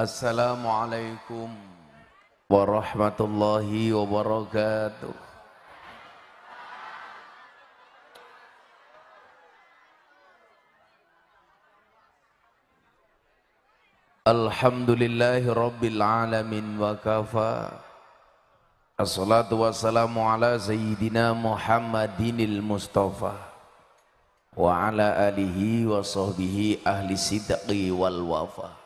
السلام عليكم ورحمة الله وبركاته الحمد لله رب العالمين وكفى الصلاة والسلام على سيدنا محمد المصطفى وعلى آله وصحبه أهل الصدق والوفاء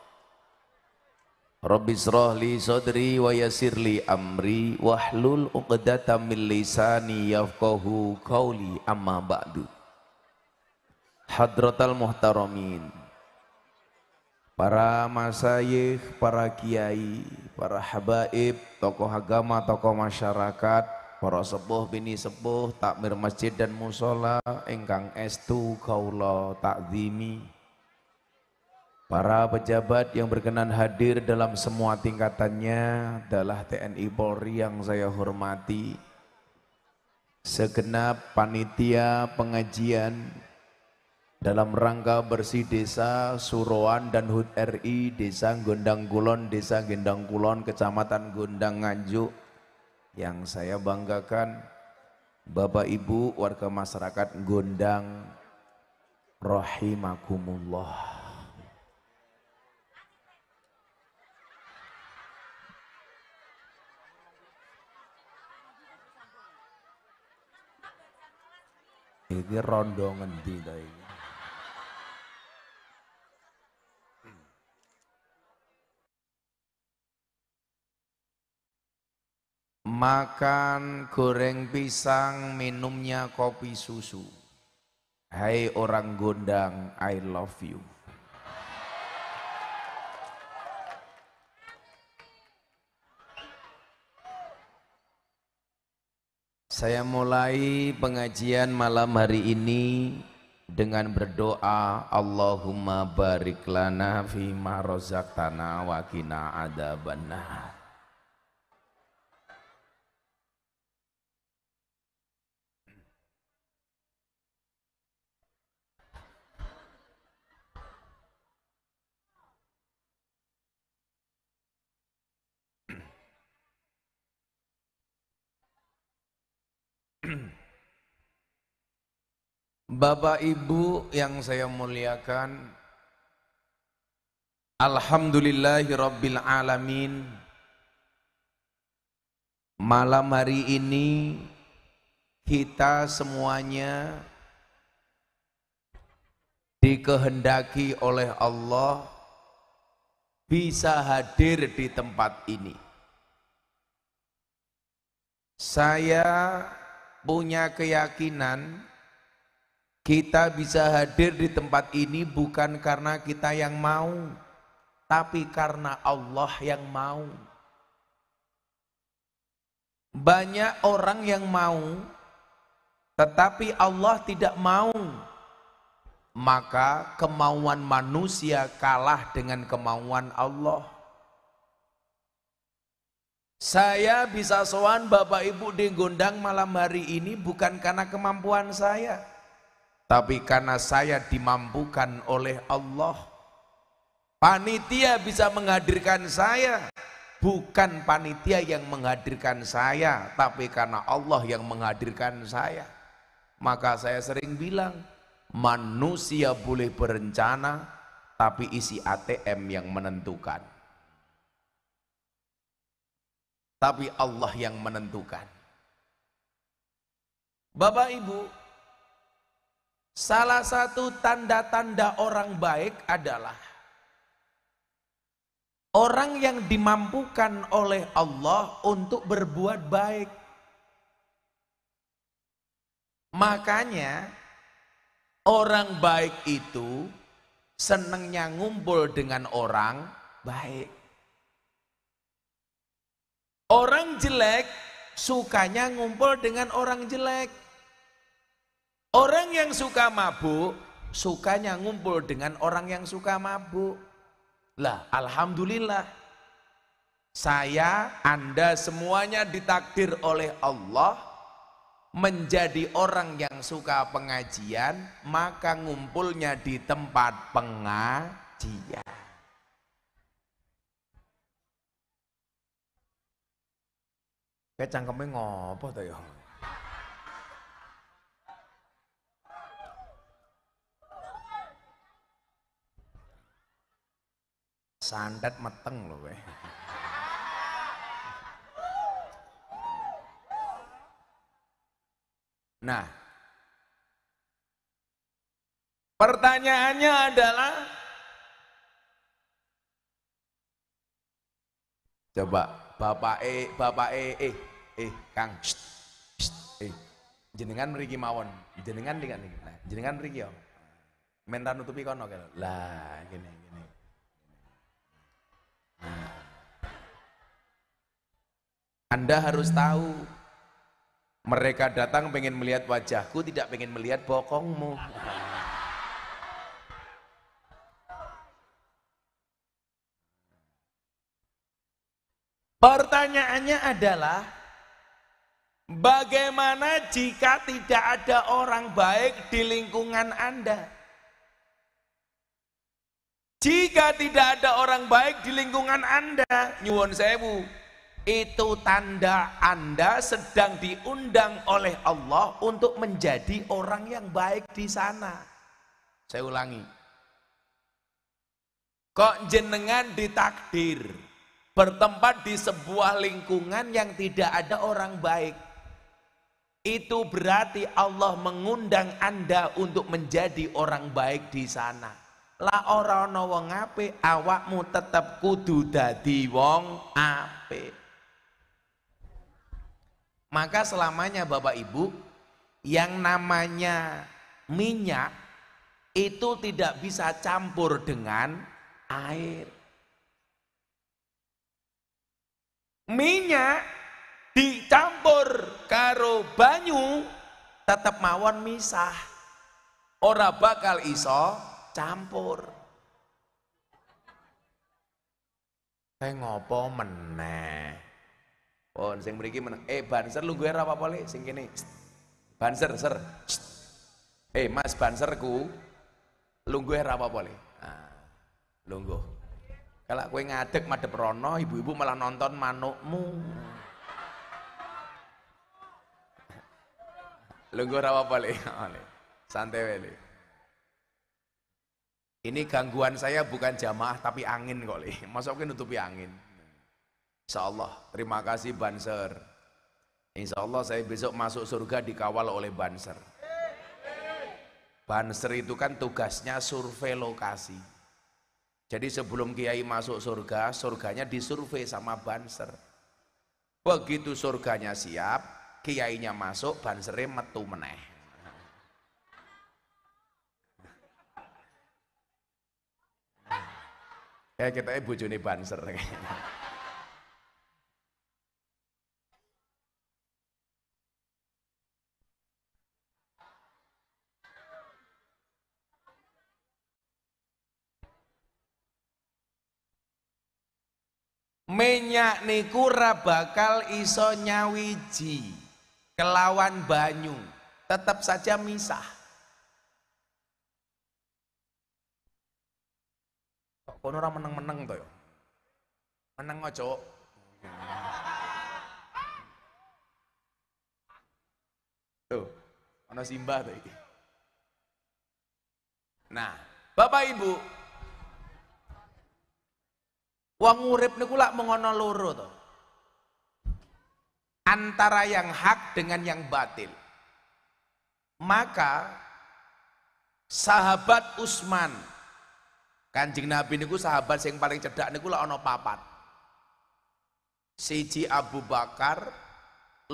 Rabbi li sadri wa li amri wahlul uqdata min lisani yafqahu qawli amma ba'du. Hadratal muhtaramin. Para masayikh, para kiai, para habaib, tokoh agama, tokoh masyarakat, para sepuh bini sepuh, takmir masjid dan musola, engkang estu kaula takzimi Para pejabat yang berkenan hadir dalam semua tingkatannya adalah TNI Polri yang saya hormati. Segenap panitia pengajian dalam rangka bersih desa Suroan dan HUT RI, desa Gondang Kulon, desa Gendang Kulon, kecamatan Gondang Nganjuk yang saya banggakan Bapak Ibu warga masyarakat Gondang rahimakumullah. Ini rondo ngendi ta iki? Makan goreng pisang, minumnya kopi susu. Hai hey, orang gondang, I love you. Saya mulai pengajian malam hari ini dengan berdoa Allahumma barik lana fi ma razaqtana wa qina adzabannar. Bapak Ibu yang saya muliakan Alhamdulillahirabbil alamin Malam hari ini kita semuanya dikehendaki oleh Allah bisa hadir di tempat ini. Saya punya keyakinan kita bisa hadir di tempat ini bukan karena kita yang mau, tapi karena Allah yang mau. Banyak orang yang mau, tetapi Allah tidak mau. Maka kemauan manusia kalah dengan kemauan Allah. Saya bisa soan Bapak Ibu di Gondang malam hari ini bukan karena kemampuan saya. Tapi karena saya dimampukan oleh Allah. Panitia bisa menghadirkan saya. Bukan panitia yang menghadirkan saya. Tapi karena Allah yang menghadirkan saya. Maka saya sering bilang, manusia boleh berencana, tapi isi ATM yang menentukan. tapi Allah yang menentukan. Bapak Ibu, salah satu tanda-tanda orang baik adalah orang yang dimampukan oleh Allah untuk berbuat baik. Makanya orang baik itu senangnya ngumpul dengan orang baik. Orang jelek sukanya ngumpul dengan orang jelek. Orang yang suka mabuk sukanya ngumpul dengan orang yang suka mabuk. Lah, alhamdulillah. Saya, Anda semuanya ditakdir oleh Allah menjadi orang yang suka pengajian, maka ngumpulnya di tempat pengajian. Kayak cangkemnya ngopo tuh ya? Santet meteng loh weh. Nah, pertanyaannya adalah coba Bapak E, Bapak E, eh eh Kang shh, shh, eh jenengan meriki mawon jenengan dengan nah, jenengan meriki yo men nutupi kono kene lah gini gini nah. Anda harus tahu mereka datang pengen melihat wajahku tidak pengen melihat bokongmu Pertanyaannya adalah bagaimana jika tidak ada orang baik di lingkungan Anda? Jika tidak ada orang baik di lingkungan Anda, nyuwun sewu, itu tanda Anda sedang diundang oleh Allah untuk menjadi orang yang baik di sana. Saya ulangi. Kok jenengan ditakdir? bertempat di sebuah lingkungan yang tidak ada orang baik. Itu berarti Allah mengundang Anda untuk menjadi orang baik di sana. La ora ana wong apik, awakmu tetep kudu dadi wong apik. Maka selamanya Bapak Ibu, yang namanya minyak itu tidak bisa campur dengan air. minyak dicampur karo banyu tetap mawon misah ora bakal iso campur Eh ngopo meneh pon sing mriki meneh eh banser lu gue ra apa boleh sing kene banser ser eh mas banserku lu gue apa boleh Ah, lu lungguh kalau kue ngadek madep rono, ibu-ibu malah nonton manukmu. Lungguh rawa boleh Santai balik. Ini gangguan saya bukan jamaah tapi angin kok. Masukin nutupi angin. Insya Allah, terima kasih Banser. Insya Allah saya besok masuk surga dikawal oleh Banser. Banser itu kan tugasnya survei lokasi. Jadi sebelum kiai masuk surga, surganya disurvei sama banser. Begitu surganya siap, kiainya masuk, bansernya metu meneh. Kayak kita ibu juni banser. minyak niku ra bakal iso nyawiji kelawan banyu tetap saja misah kok kono ora meneng-meneng to ya meneng ojo tuh ana simbah to iki nah Bapak Ibu Wong urip niku lak mengono loro to. Antara yang hak dengan yang batil. Maka sahabat Utsman Kanjeng Nabi niku sahabat yang paling cedak niku lak ana papat. Siji Abu Bakar,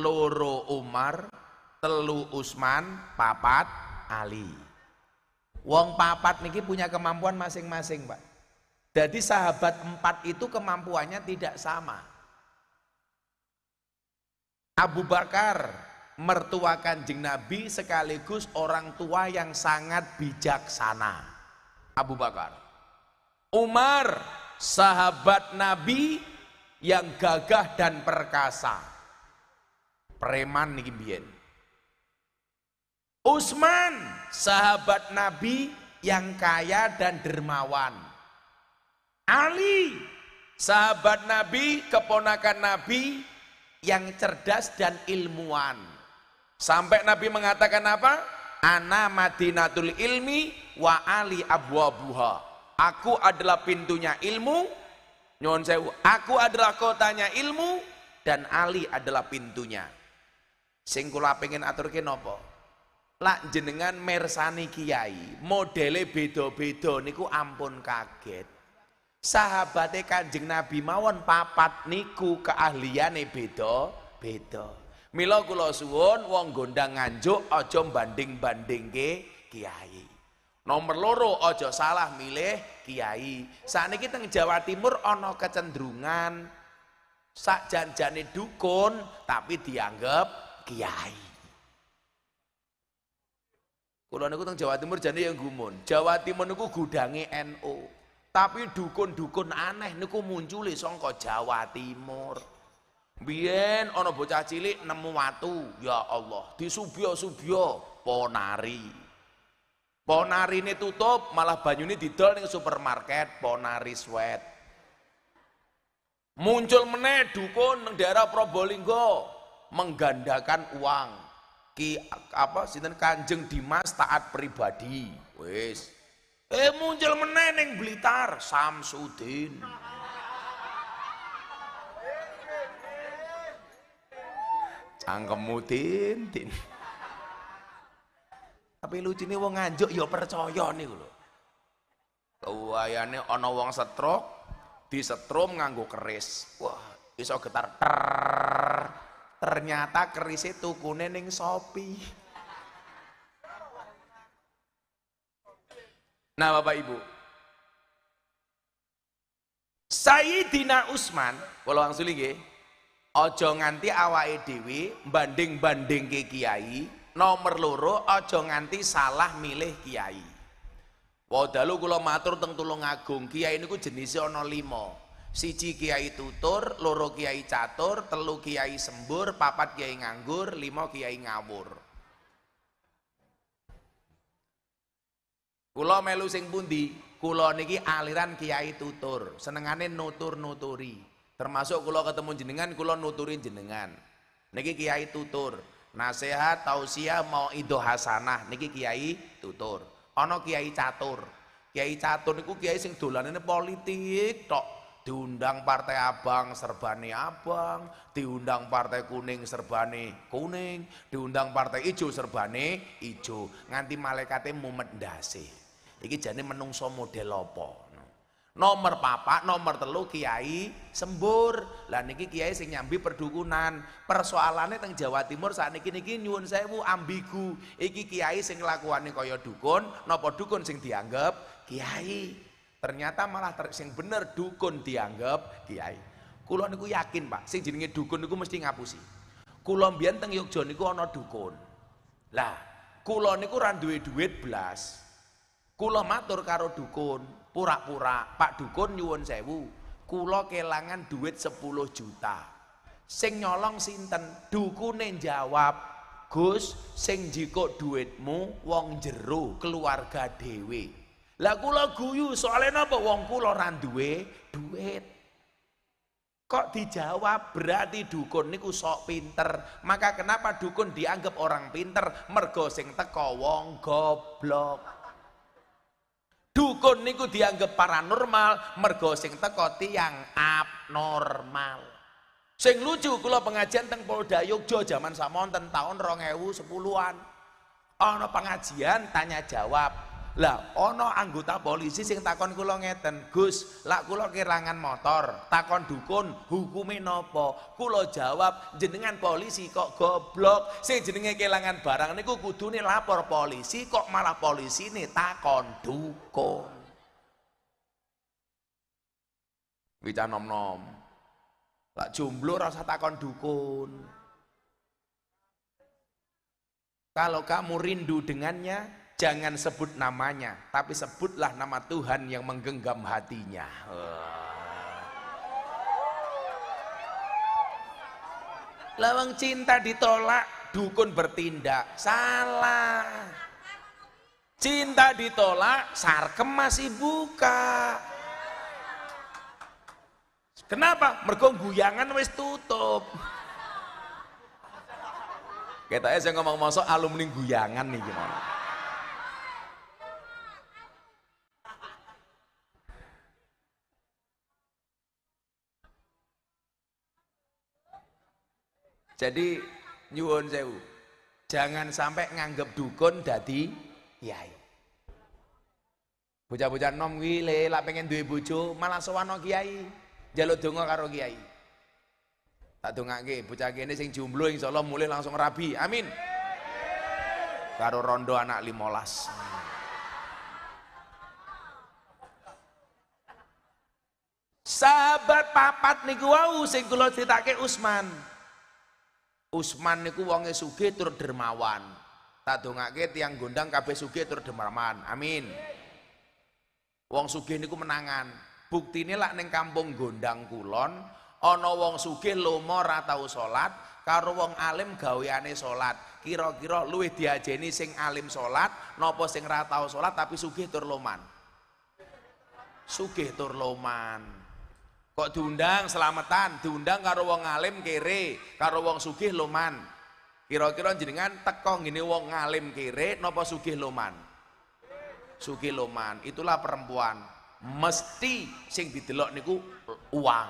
loro Umar, telu Utsman, papat Ali. Wong papat niki punya kemampuan masing-masing, Pak. Jadi sahabat empat itu kemampuannya tidak sama. Abu Bakar mertuakan kanjeng Nabi sekaligus orang tua yang sangat bijaksana. Abu Bakar. Umar sahabat Nabi yang gagah dan perkasa. Preman niki biyen. Utsman sahabat Nabi yang kaya dan dermawan. Ali, sahabat Nabi, keponakan Nabi yang cerdas dan ilmuwan. Sampai Nabi mengatakan apa? Ana madinatul ilmi wa ali abwabuha. Aku adalah pintunya ilmu, Nyon sewu. Aku adalah kotanya ilmu dan Ali adalah pintunya. Sing kula pengen aturke nopo? Lak jenengan mersani kiai, modele beda-beda niku ampun kaget sahabate Kanjeng Nabi mawon papat niku keahliane beda beda mila kula suwun wong gondang nganjuk aja banding-bandingke kiai nomor loro aja salah milih kiai kita teng Jawa Timur ana kecenderungan sak janjane dukun tapi dianggap kiai Kulo niku teng Jawa Timur jane yang gumun. Jawa Timur niku gudange NU. NO. Tapi dukun-dukun aneh niku muncul di Songko Jawa Timur. Bien, ono bocah cilik nemu watu, ya Allah, di subio-subio ponari. Ponari ini tutup, malah banyu ini didol di supermarket ponari sweat. Muncul meneh dukun di daerah Probolinggo menggandakan uang. Ki apa sinten Kanjeng Dimas taat pribadi. Wis. Eh muncul meneneng Blitar Samsudin. cangkemutin, tin Tapi lucu nih, wong nganjuk ya percaya nih lho. Kewayane ana wong setruk disetrum nganggo keris. Wah, iso getar. Ter. Ternyata kerisnya tukune ning Shopee. Nah Bapak Ibu, Sayyidina Usman, kalau langsung lagi, ojo nganti awake dewi banding-banding ke kiai, nomor loro ojo nganti salah milih kiai. Wadalu kula matur teng agung, kiai niku jenisnya ono limo. Siji kiai tutur, loro kiai catur, telu kiai sembur, papat kiai nganggur, limo kiai ngawur. Kulo melu sing pundi? kulo niki aliran Kiai Tutur, senengane nutur-nuturi. Termasuk kulo ketemu jenengan, kulo nuturin jenengan. Niki Kiai Tutur, nasihat, tausiah, mau ido hasanah, niki Kiai Tutur. Ono Kiai Catur. Kiai Catur niku kiai sing ini politik tok. Diundang partai abang serbani abang, diundang partai kuning serbani kuning, diundang partai ijo serbani ijo. Nganti malaikatnya mumet dasih. Iki jane menungso model apa? Nomor papa nomor telu kiai sembur. Lah niki kiai sing nyambi perdukunan. persoalannya teng Jawa Timur saat niki niki nyuwun sewu ambigu. Iki kiai sing niko kaya dukun, napa dukun sing dianggap kiai. Ternyata malah ter, sing bener dukun dianggap kiai. Kula niku yakin, Pak, sing jenenge dukun niku mesti ngapusi. Kula mbiyen teng Yogyakarta niku ana dukun. Lah, kula niku ra duwe duit blas. Kulo matur karo dukun, pura-pura, Pak Dukun nyuwun sewu, kulo kelangan duit 10 juta. Sing nyolong sinten? Dukune jawab, Gus, sing jikok duitmu wong jeru keluarga dewi, Lah kula guyu soalnya napa wong kula ora duit. Kok dijawab berarti dukun niku sok pinter. Maka kenapa dukun dianggap orang pinter? Mergo sing teko wong goblok. Dukun niku dianggap paranormal mergo sing teko tiyang abnormal. Sing lucu kula pengajian teng Polda Yogyo zaman samonten tahun 2010-an. Ana pengajian tanya jawab, lah ono anggota polisi sing takon kula ngeten, Gus, lak kula kirangan motor, takon dukun, hukume nopo Kula jawab, jenengan polisi kok goblok. Sing jenenge kelangan barang niku kudune lapor polisi kok malah ini takon dukun. Wica nom-nom. Lak jomblo rasa takon dukun. Kalau kamu rindu dengannya, jangan sebut namanya tapi sebutlah nama Tuhan yang menggenggam hatinya lawang cinta ditolak dukun bertindak salah cinta ditolak sarkem masih buka kenapa? mergo guyangan wis tutup kita aja ngomong masuk alumni guyangan nih gimana jadi nyuwun sewu jangan sampai nganggep dukun dadi kiai bocah-bocah nom kuwi lah pengen duwe bojo malah sowano kiai jaluk donga karo kiai tak dongake bocah kene sing jomblo insyaallah mulai langsung rabi amin karo rondo anak limolas sahabat papat niku wau sing kula critake Usman Usman niku wonge sugih tur dermawan. Tak dongake tiang gondang kabeh sugih tur dermawan. Amin. Wong sugih niku menangan. Buktine lak ning kampung gondang kulon ana wong sugih lomo ra tau salat karo wong alim gaweane salat. Kira-kira luwih diajeni sing alim salat napa sing ra tau salat tapi sugih tur loman. Sugih tur loman kok diundang selamatan diundang karo wong alim kere karo wong sugih loman kira-kira jenengan tekong gini, wong ngalim kere nopo sugih loman sugih loman itulah perempuan mesti sing didelok niku uang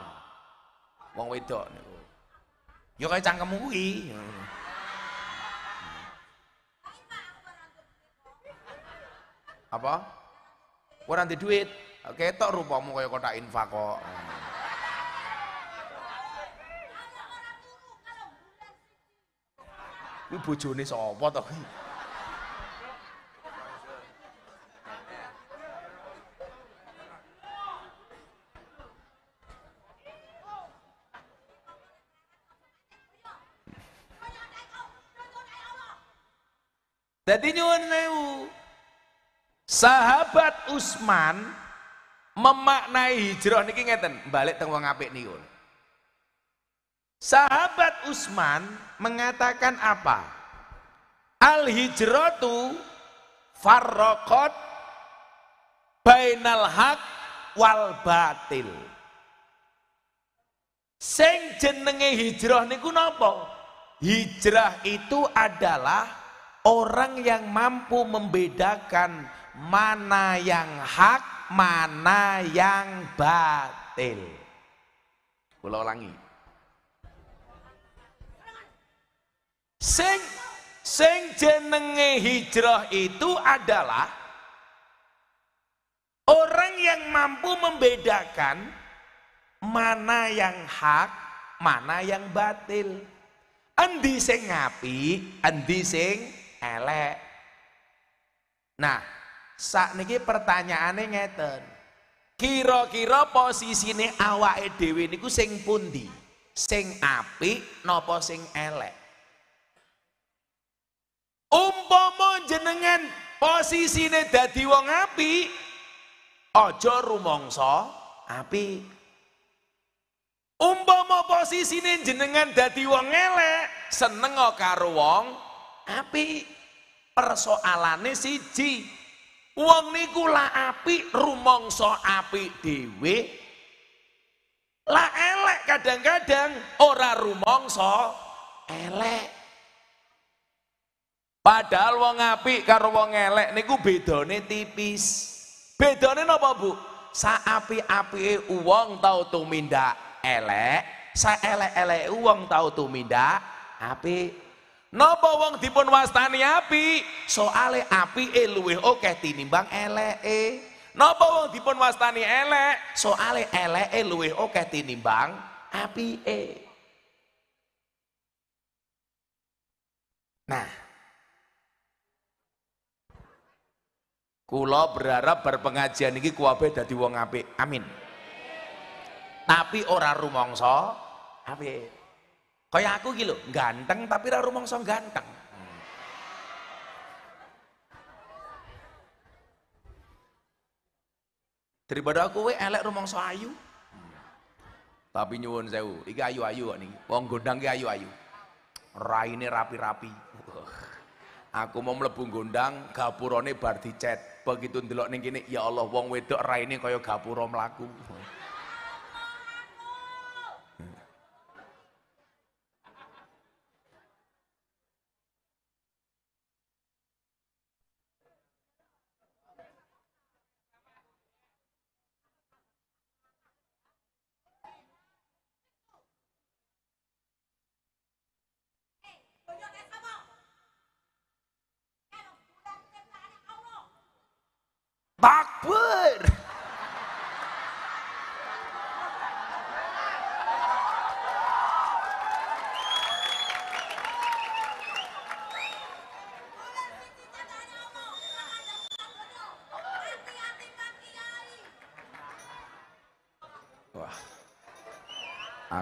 wong wedok niku ya kaya cangkem kuwi apa? Ora ndek duit. Ketok rupamu kaya kotak infak kok. Ini bojone sapa to Jadi nyuwun sewu. Sahabat Usman memaknai hijrah niki ngeten, balik teng wong apik niku. Sahabat Utsman mengatakan apa? Al hijratu farraqat bainal haq wal batil. Sing jenenge hijrah niku napa? Hijrah itu adalah orang yang mampu membedakan mana yang hak, mana yang batil. Kula ulangi. Sing sing jenenge hijrah itu adalah orang yang mampu membedakan mana yang hak, mana yang batil. Endi sing ngapi, endi sing elek. Nah, sakniki pertanyaannya ngeten. Kira-kira posisine awake dhewe niku sing pundi? Sing api, napa sing elek? Umpama jenengan posisine dadi wong api, aja rumangsa api. Umpama posisine jenengan dadi wong elek, seneng karo wong api. Persoalane siji, wong niku gula api rumangsa api dhewe. lah elek kadang-kadang ora rumangsa elek. Padahal wong apik karo wong elek niku bedane tipis. Bedane napa, Bu? Sa api-apike wong tau tumindak elek, sa elek-eleke wong tau tumindak apik. Napa wong dipun wastani api, Soale apike luwih akeh tinimbang eleke. Napa wong dipun wastani elek? Soale eleke luwih akeh tinimbang apike. Nah, Kulo berharap berpengajian ini kuabe dari wong ape. Amin. Tapi orang rumongso ape. Kaya aku gitu, ganteng tapi ora rumongso ganteng. Daripada aku we elek rumongso ayu. Tapi nyuwun sewu, iki ayu-ayu kok nih Wong gondang ki ayu-ayu. Raine rapi-rapi. Aku mau mlebu gondang, gapurane bar dicet. Begitu ndelok ning kene, ya Allah wong wedok raine kaya gapura mlaku.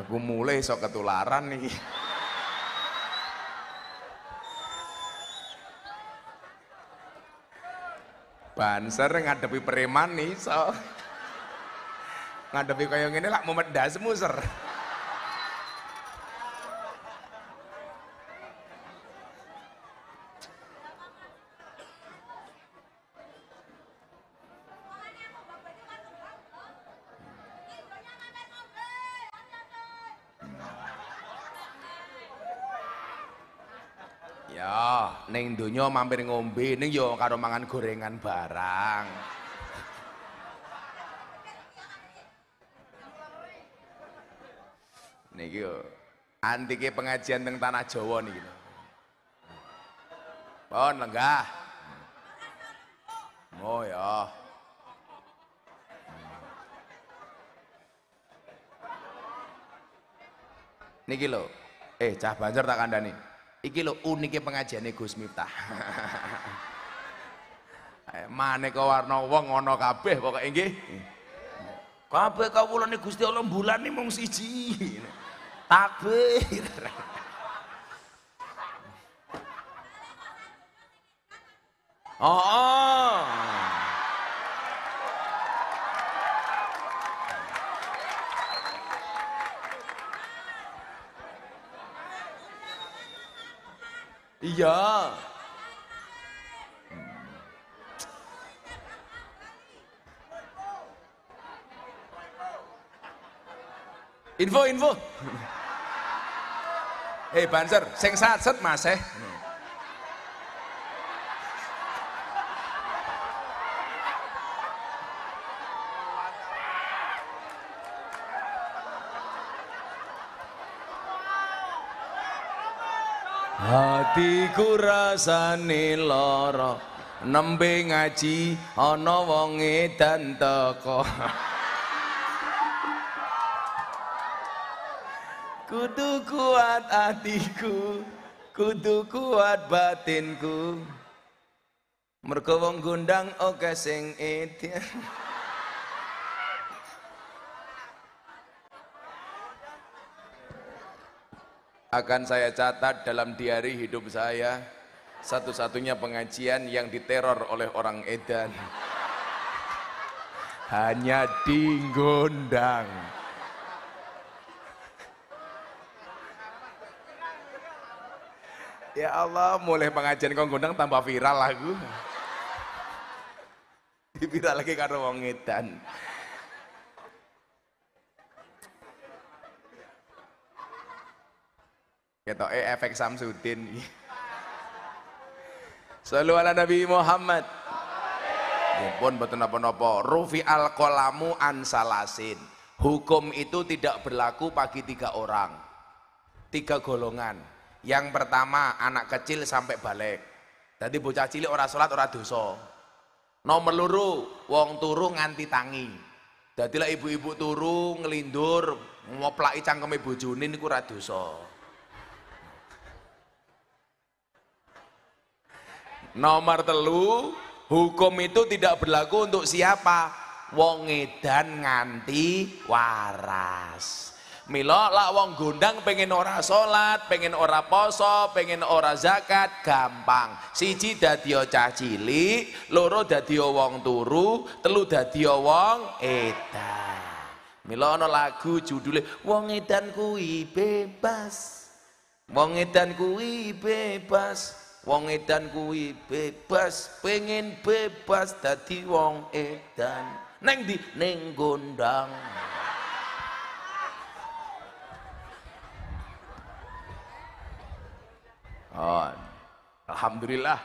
gue mulai sok ketularan nih banser ngadepi preman nih so ngadepi kayak ini lah mau medas ser donya mampir ngombe ning yo karo mangan gorengan barang. Niki yo antike pengajian teng tanah Jawa niki. Pon lenggah. Oh ya. Niki lho. Eh cah banjar tak kandani. iki lho unike pengajiane Gus Miftah eh, maneka warna wong ana kabeh pokoke nggih kabeh kawulane Gusti Allah bulan ni mung siji takbir oh, oh. vợ Info, info. Hei Banser, sing saset mas eh. Hatiku rasane lara nembe ngaji ana wong dan teko. Kudu kuat atiku, kudu kuat batinku. Mergo wong okeseng oke sing edan. akan saya catat dalam diari hidup saya satu-satunya pengajian yang diteror oleh orang edan hanya di Gondang ya Allah mulai pengajian kong Gondang tambah viral lagu viral lagi karena wong edan Ketok eh efek Samsudin. Selalu ala Nabi Muhammad. Mumpun betul nopo-nopo. Rufi al kolamu ansalasin. Hukum itu tidak berlaku bagi tiga orang. Tiga golongan. Yang pertama anak kecil sampai balik. Tadi bocah cilik orang sholat orang dosa. Nomor meluru, wong turu nganti tangi. lah ibu-ibu turu ngelindur ngoplaki cangkeme bojone niku ora dosa. Nomor telu, hukum itu tidak berlaku untuk siapa? Wong edan nganti waras. Milo lak wong gundang pengen ora salat, pengen ora poso, pengen ora zakat, gampang. Siji dadi cah cilik, loro dadi wong turu, telu dadi wong edan. Milo ana lagu judule Wong Edan kuwi bebas. Wong Edan kuwi bebas wong edan kuwi bebas pengen bebas dadi wong edan neng di neng gondang oh, Alhamdulillah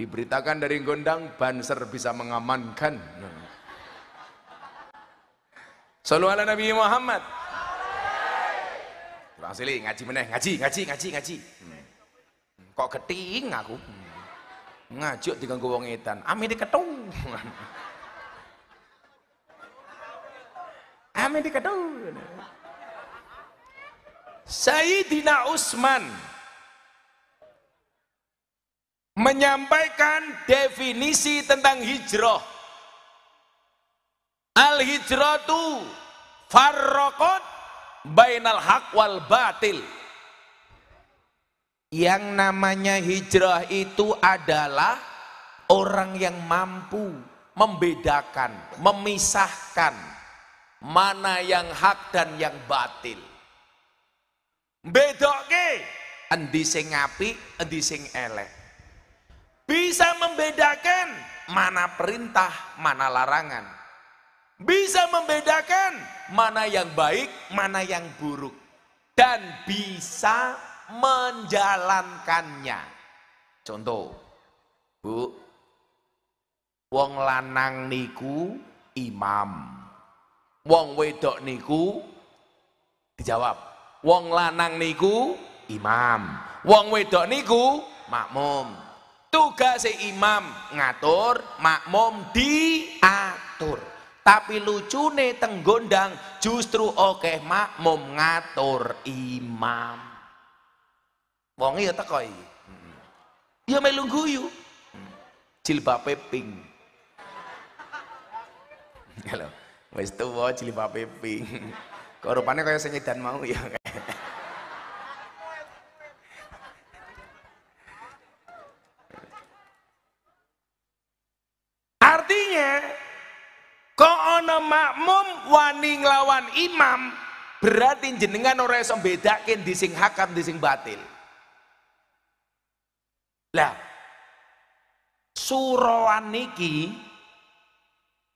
diberitakan dari gondang banser bisa mengamankan Salu ala Nabi Muhammad Kurang ngaji meneh, ngaji, ngaji, ngaji, ngaji kok keting aku hmm. ngajuk diganggu wong edan ame diketung ame diketung Sayyidina Utsman menyampaikan definisi tentang hijrah al hijrah hijratu farrokot bainal haq wal batil yang namanya hijrah itu adalah orang yang mampu membedakan, memisahkan mana yang hak dan yang batil. Bedoke endi sing apik, endi sing elek. Bisa membedakan mana perintah, mana larangan. Bisa membedakan mana yang baik, mana yang buruk dan bisa menjalankannya. Contoh, Bu, wong lanang niku imam. Wong wedok niku dijawab, wong lanang niku imam. Wong wedok niku makmum. Tugas si imam ngatur, makmum diatur. Tapi lucune tenggondang justru okeh makmum ngatur imam. Wongi ya teko iki ya melu guyu jilbabe pink ya halo wis tuwa jilbabe pink kok rupane kaya sing nyedan mau ya Artinya, kok ono makmum wani nglawan imam, berarti jenengan ora iso mbedakake di sing hakam dising sing batil. Lah surawan niki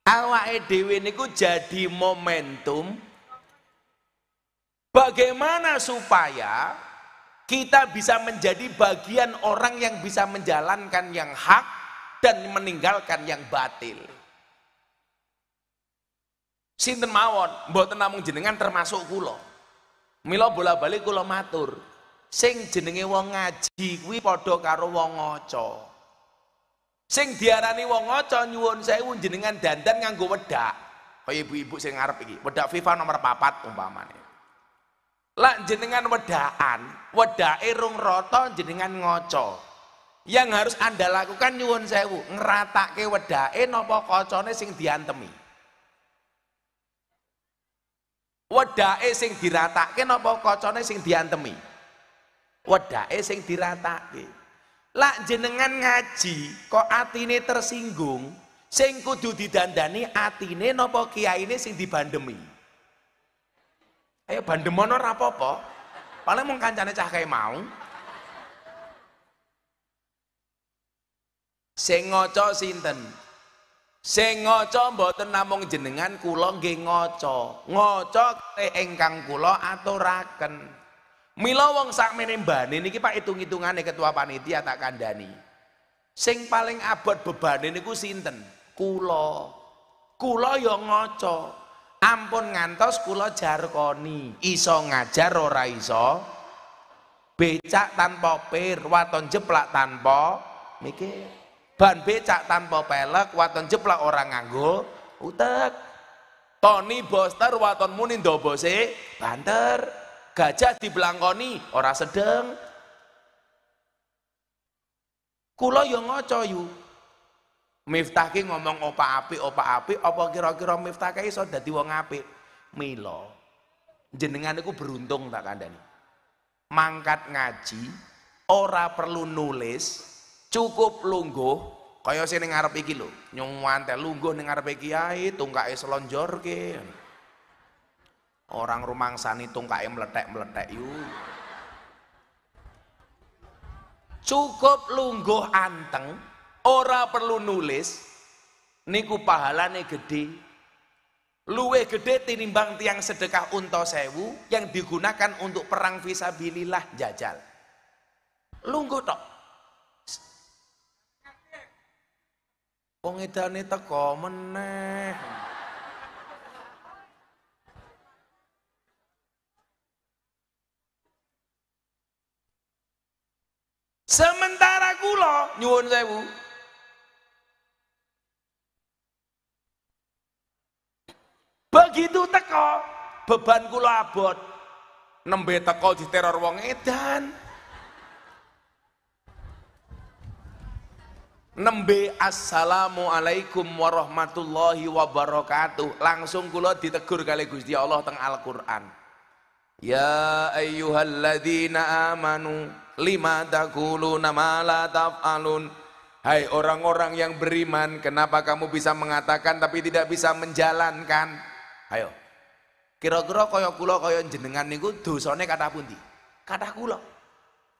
awake dhewe niku jadi momentum bagaimana supaya kita bisa menjadi bagian orang yang bisa menjalankan yang hak dan meninggalkan yang batil. Sinten mawon, mboten namung jenengan termasuk kula. Mila bola-balik kula matur sing jenenge wong ngaji kuwi padha karo wong ngaca sing diarani wong ngaca nyuwun sewu jenengan dandan nganggo wedak kaya ibu-ibu sing ngarep iki wedak FIFA nomor papat umpamane lak jenengan wedaan wedake rung rata jenengan ngaca yang harus anda lakukan nyuwun sewu ngeratake wedake napa kocone sing diantemi wedake sing diratake napa kocone sing diantemi es sing diratake. Lak jenengan ngaji kok atine tersinggung, sing kudu didandani atine napa kiyaine sing dibandemi. Ayo bandemono ora apa-apa. Paling mung kancane cah kae mau. Sing ngaca sinten? Sing ngaca mboten namung jenengan kula nggih ngaca. Ngaca ingkang kula aturaken. Mila wong sak menembane niki Pak hitung-hitungane ketua panitia tak kandani. Sing paling abot bebane niku sinten? Kulo, kulo ya ngaca. Ampun ngantos kulo jarkoni. Iso ngajar ora iso. Becak tanpa pir, waton jeplak tanpa mikir. Ban becak tanpa pelek, waton jeplak orang nganggo utek. Tony Boster waton muni ndobose banter gajah di belangkoni ora sedeng kula yo ya ngoco yu Miftah ngomong opa api opa api, opo kira-kira miftaki ki iso dadi wong api milo jenengan aku beruntung tak nih mangkat ngaji ora perlu nulis cukup lungguh kaya sini ngarep iki lho nyuwun telu lungguh ning ngarepe kiai eselon jorgin. Orang sani tungkai meletek-meletek yuk. Cukup lungguh anteng, ora perlu nulis, niku pahalane gede. Luwe gede tinimbang tiang sedekah unta sewu yang digunakan untuk perang visabilillah jajal. Lungguh tok. Wong edane teko meneh. Sementara kula nyuwun sewu. Begitu teko beban kula abot. Nembe teko di teror wong edan. Nembe assalamualaikum warahmatullahi wabarakatuh. Langsung kula ditegur kali Gusti Allah teng Al-Qur'an. Ya ayyuhalladzina amanu lima takuluna nama la taf'alun Hai orang-orang yang beriman, kenapa kamu bisa mengatakan tapi tidak bisa menjalankan? Ayo. Kira-kira kaya kula kaya jenengan niku dosane kata pundi? Kata kula.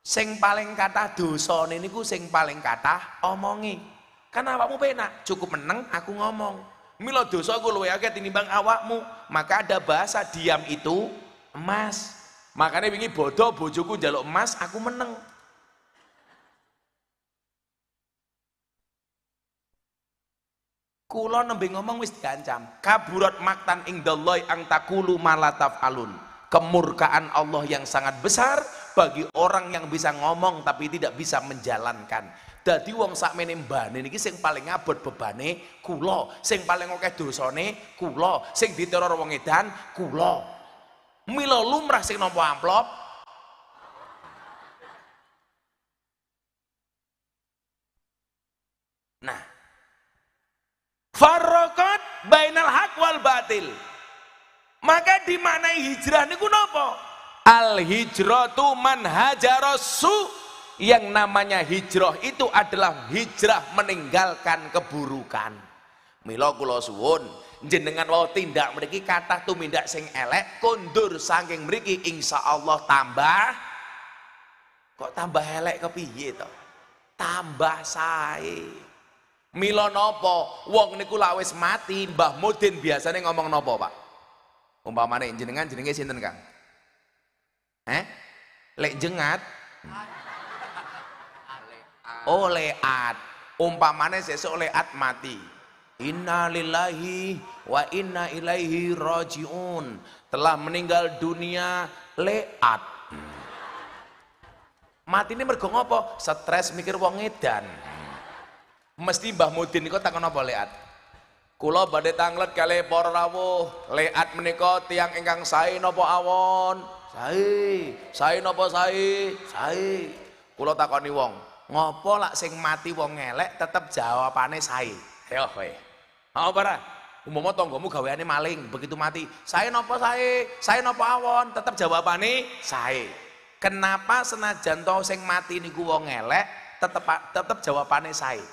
Sing paling kata dosane niku sing paling kata omongi. Kan awakmu penak, cukup meneng aku ngomong. milo dosa aku ya akeh tinimbang awakmu. Maka ada bahasa diam itu emas. Makanya wingi bodoh bojoku jaluk emas, aku meneng. Kulo nembe ngomong wis diancam. Kaburat maktan ingdallah ang takulu malataf alun. Kemurkaan Allah yang sangat besar bagi orang yang bisa ngomong tapi tidak bisa menjalankan. Dadi wong sakmene mbane niki sing paling abot bebane kulo sing paling akeh dosane kulo sing diteror wong edan kulo Milo lumrah sing nopo amplop. Nah. Farraqat bainal haq wal batil. Maka di mana hijrah niku napa? Al hijratu man hajarasu yang namanya hijrah itu adalah hijrah meninggalkan keburukan. Mila kula suwun, jenengan wau tindak kata tu tumindak sing elek kondur saking mriki Allah tambah kok tambah elek kepiye to tambah sae mila nopo wong niku lak mati Mbah Mudin biasanya ngomong nopo Pak umpamane jenengan jenenge sinten Kang eh lek jengat ad umpamane oleh ad mati Inna lillahi wa inna ilaihi roji'un. Telah meninggal dunia leat. Mati ini mergo ngopo? Stres mikir wong edan. Mesti Mbah Mudin kok takon apa leat? Kulo badhe tanglet kali para rawuh, leat menika tiang ingkang sae napa awon? Sae. Sae napa sae? Sae. Kula takoni wong, ngopo lak sing mati wong ngelek tetep jawabane sae? Ayo kowe. Apa Umumnya tonggomu tanggamu gaweane maling, begitu mati, saya nopo saya, saya nopo awon, tetap jawabane saya. Kenapa senajan tau sing mati niku wong elek, tetep tetep jawabane saya.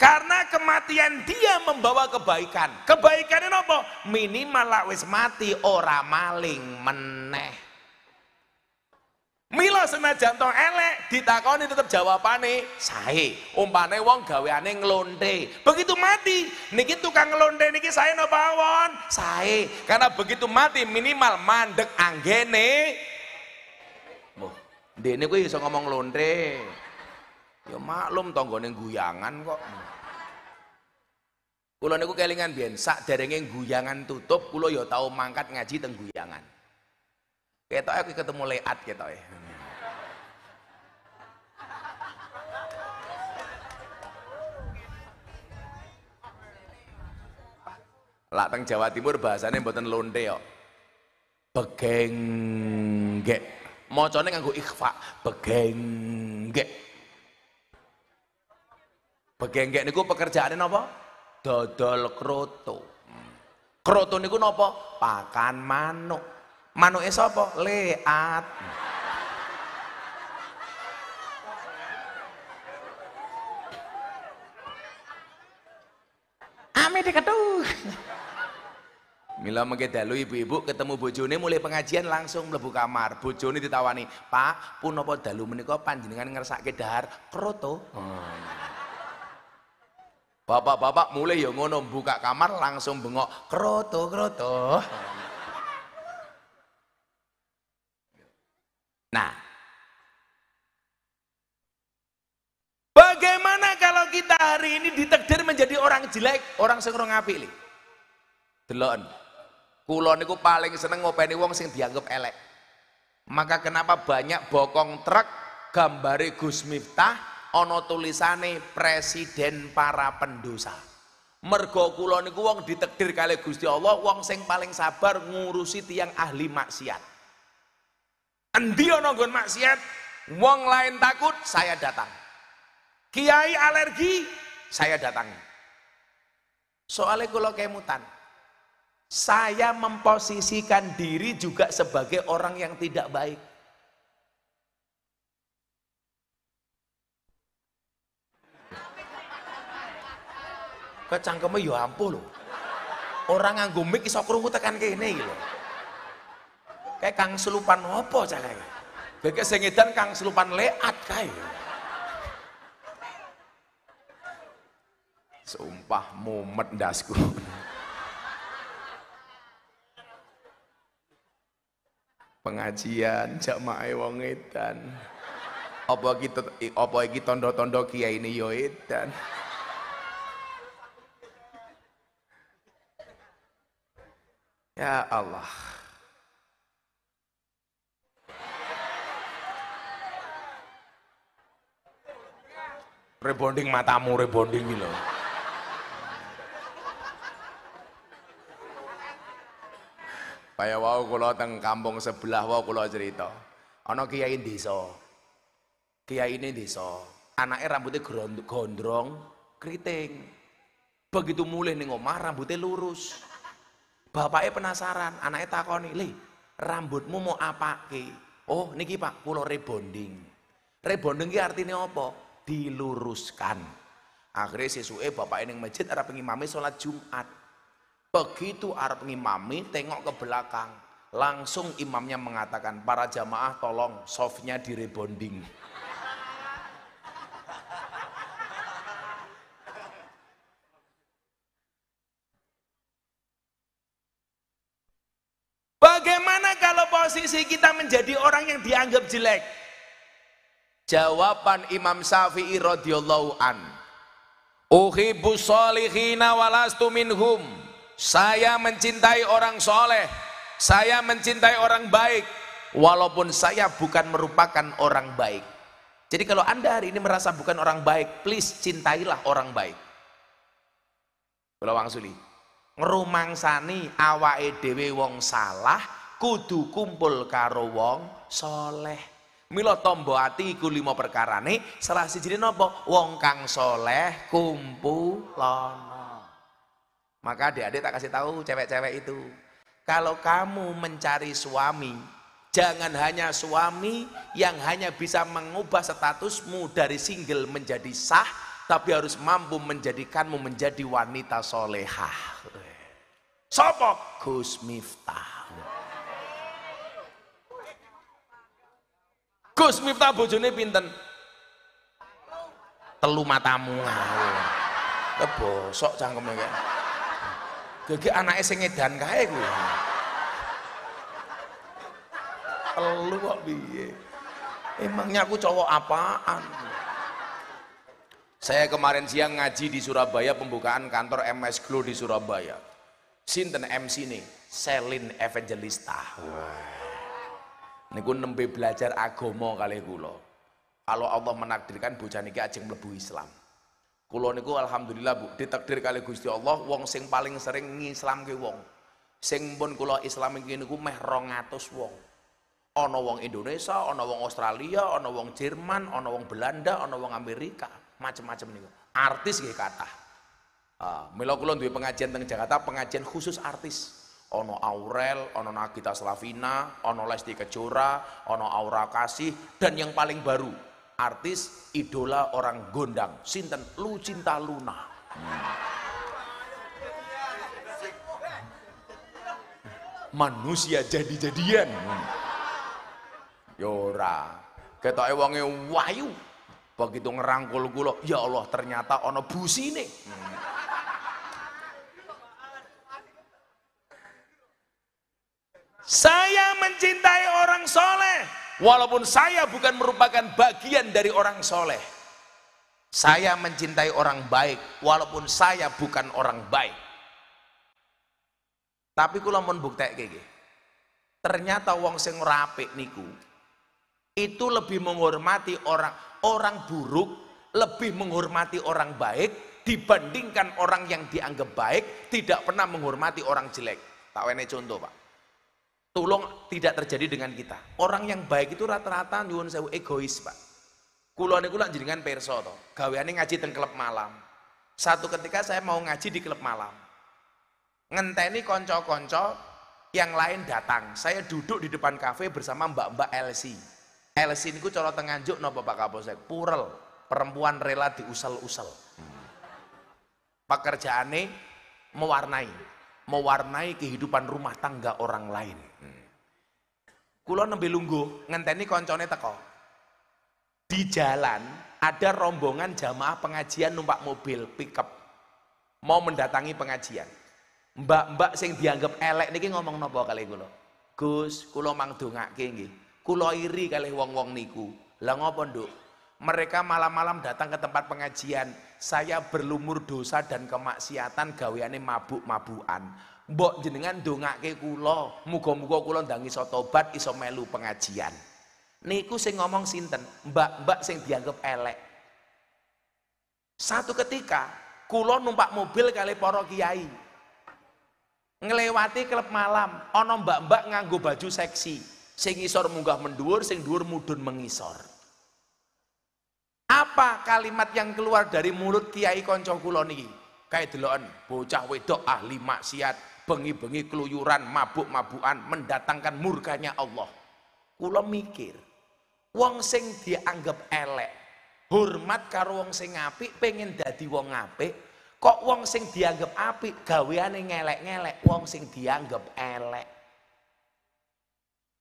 Karena kematian dia membawa kebaikan. Kebaikannya nopo? Minimal lawis wis mati ora maling meneh. Mila senajan to elek ditakoni tetap jawabane sae. Umpane wong gaweane nglonte. Begitu mati niki tukang nglonte niki sae napa mawon? Sae. Karena begitu mati minimal mandek anggene. Mbah, ndekne kuwi iso ngomong nglonte. Ya maklum tanggane guyangan kok. Kula niku kelingan biyen sak derenge guyangan tutup kula ya tau mangkat ngaji teng guyangan. Ketok aku ketemu leat ketok. E. Lak teng Jawa Timur bahasanya mboten londe yo. Mau Macane nganggo ikhfa, Begengge nih niku pekerjaane apa? Dodol kroto. Hmm. Kroto niku napa? Pakan manuk manuke sapa leat ame diketuh Mila mengke dalu ibu-ibu ketemu bojone mulai pengajian langsung mlebu kamar. Bojone ditawani, "Pak, punapa dalu menika panjenengan ngersake dahar kroto?" Bapak-bapak mulai ya ngono buka kamar langsung bengok kroto kroto. Nah, bagaimana kalau kita hari ini ditakdir menjadi orang jelek, orang sing rong apik Delon. Kula niku paling seneng ngopeni wong sing dianggap elek. Maka kenapa banyak bokong truk gambare Gus Miftah ana tulisane presiden para pendosa. Mergo kula niku wong ditakdir kali Gusti Allah wong sing paling sabar ngurusi tiang ahli maksiat. Endi ana nggon maksiat, wong lain takut, saya datang. Kiai alergi, saya datangi. Soalnya kalau kemutan, saya memposisikan diri juga sebagai orang yang tidak baik. Kecangkeme ya ampuh lho. Orang nganggo mik iso krungu tekan kene iki lho kayak kang selupan apa cah kayak sing kang selupan leat kayak. Sumpah mumet dasku Pengajian jamaah wong edan. Apa iki apa iki tondo-tondo kiai ini yo ya edan. Ya Allah. Rebonding matamu, rebonding gitu loh. Kaya wau kula teng kampung sebelah wau kula cerita. Ana kiai desa. Kiai ini desa. Anaknya rambutnya gondrong, keriting. Begitu mulai ning omah rambutnya lurus. Bapaknya penasaran, anaknya takoni, "Le, rambutmu mau apa ki?" "Oh, niki Pak, kula rebonding." Rebonding ki artinya apa? diluruskan akhirnya sesuai bapak ini masjid arah pengimami sholat jumat begitu arah pengimami tengok ke belakang langsung imamnya mengatakan para jamaah tolong softnya direbonding Bagaimana kalau posisi kita menjadi orang yang dianggap jelek? Jawaban Imam Syafi'i radhiyallahu an. Uhibbu sholihina walastu minhum. Saya mencintai orang soleh. Saya mencintai orang baik. Walaupun saya bukan merupakan orang baik. Jadi kalau anda hari ini merasa bukan orang baik, please cintailah orang baik. Kalau Wang Suli, ngerumangsani awae wong salah, kudu kumpul karo wong soleh. Mila tombo ati iku lima perkarane, salah siji napa? Wong kang soleh kumpulono. Maka adik-adik tak kasih tahu cewek-cewek itu. Kalau kamu mencari suami, jangan hanya suami yang hanya bisa mengubah statusmu dari single menjadi sah, tapi harus mampu menjadikanmu menjadi wanita solehah. Sopo Gus Miftah. Gus Miftah bojone pinten? Telu matamu. Kebosok ya cangkeme kok. Gege anake sing edan kae kuwi. Telu kok piye? Emangnya aku cowok apaan? Saya kemarin siang ngaji di Surabaya pembukaan kantor MS Glow di Surabaya. Sinten MC nih, Selin Evangelista. Wow niku nembe belajar agama kali kula kalau Allah menakdirkan bocah niki ajeng mlebu Islam kula niku alhamdulillah Bu ditakdir kali Gusti Allah wong sing paling sering ngislamke wong sing pun kula Islam iki niku meh 200 wong ana wong Indonesia, ana wong Australia, ana wong Jerman, ana wong Belanda, ana wong Amerika, macam-macam niku. Artis nggih kata. Uh, ah, mila kula duwe pengajian teng Jakarta, pengajian khusus artis ono Aurel, ono Nagita Slavina, ono Lesti Kejora, ono Aura Kasih, dan yang paling baru, artis idola orang gondang, Sinten Lu Cinta Luna. Manusia jadi-jadian. Yora, kita ewangnya Wahyu, Begitu ngerangkul gulo, ya Allah ternyata ono Busi nih. Saya mencintai orang soleh, walaupun saya bukan merupakan bagian dari orang soleh. Saya mencintai orang baik, walaupun saya bukan orang baik. Tapi kalau mau bukti gini. Ternyata wong sing rapi niku itu lebih menghormati orang orang buruk, lebih menghormati orang baik dibandingkan orang yang dianggap baik tidak pernah menghormati orang jelek. Tak wene contoh, Pak. Tolong tidak terjadi dengan kita. Orang yang baik itu rata-rata nyuwun sewu egois, Pak. Kulone kula jenengan perso to. Gaweane ngaji teng klub malam. Satu ketika saya mau ngaji di klub malam. Ngenteni konco-konco yang lain datang. Saya duduk di depan kafe bersama mbak-mbak LC. LC niku cara tenganjuk napa Pak Kapolsek? Purel. Perempuan rela diusel-usel. Pekerjaane mewarnai, mewarnai kehidupan rumah tangga orang lain. Kulo nembe lungguh ngenteni koncone teko. Di jalan ada rombongan jamaah pengajian numpak mobil pickup mau mendatangi pengajian. Mbak-mbak sing dianggap elek niki ngomong nopo kali kulo. Gus, kulo mang dongak kengi. Kulo iri kali wong-wong niku. Lah ngopo, Nduk? Mereka malam-malam datang ke tempat pengajian. Saya berlumur dosa dan kemaksiatan gaweane mabuk mabuan mbok jenengan dongake kula muga-muga kula ndang iso tobat iso melu pengajian niku sing ngomong sinten mbak-mbak sing dianggap elek satu ketika kula numpak mobil kali para kiai ngelewati klub malam ana mbak-mbak nganggo baju seksi sing isor munggah mendur sing dhuwur mudun mengisor apa kalimat yang keluar dari mulut kiai konco kula niki kae deloken bocah wedok ahli maksiat bengi-bengi keluyuran, mabuk-mabukan mendatangkan murkanya Allah. Kula mikir, wong sing dianggap elek, hormat karo wong sing apik, pengen dadi wong apik, kok wong sing dianggap apik gaweane ngelek-ngelek wong sing dianggap elek.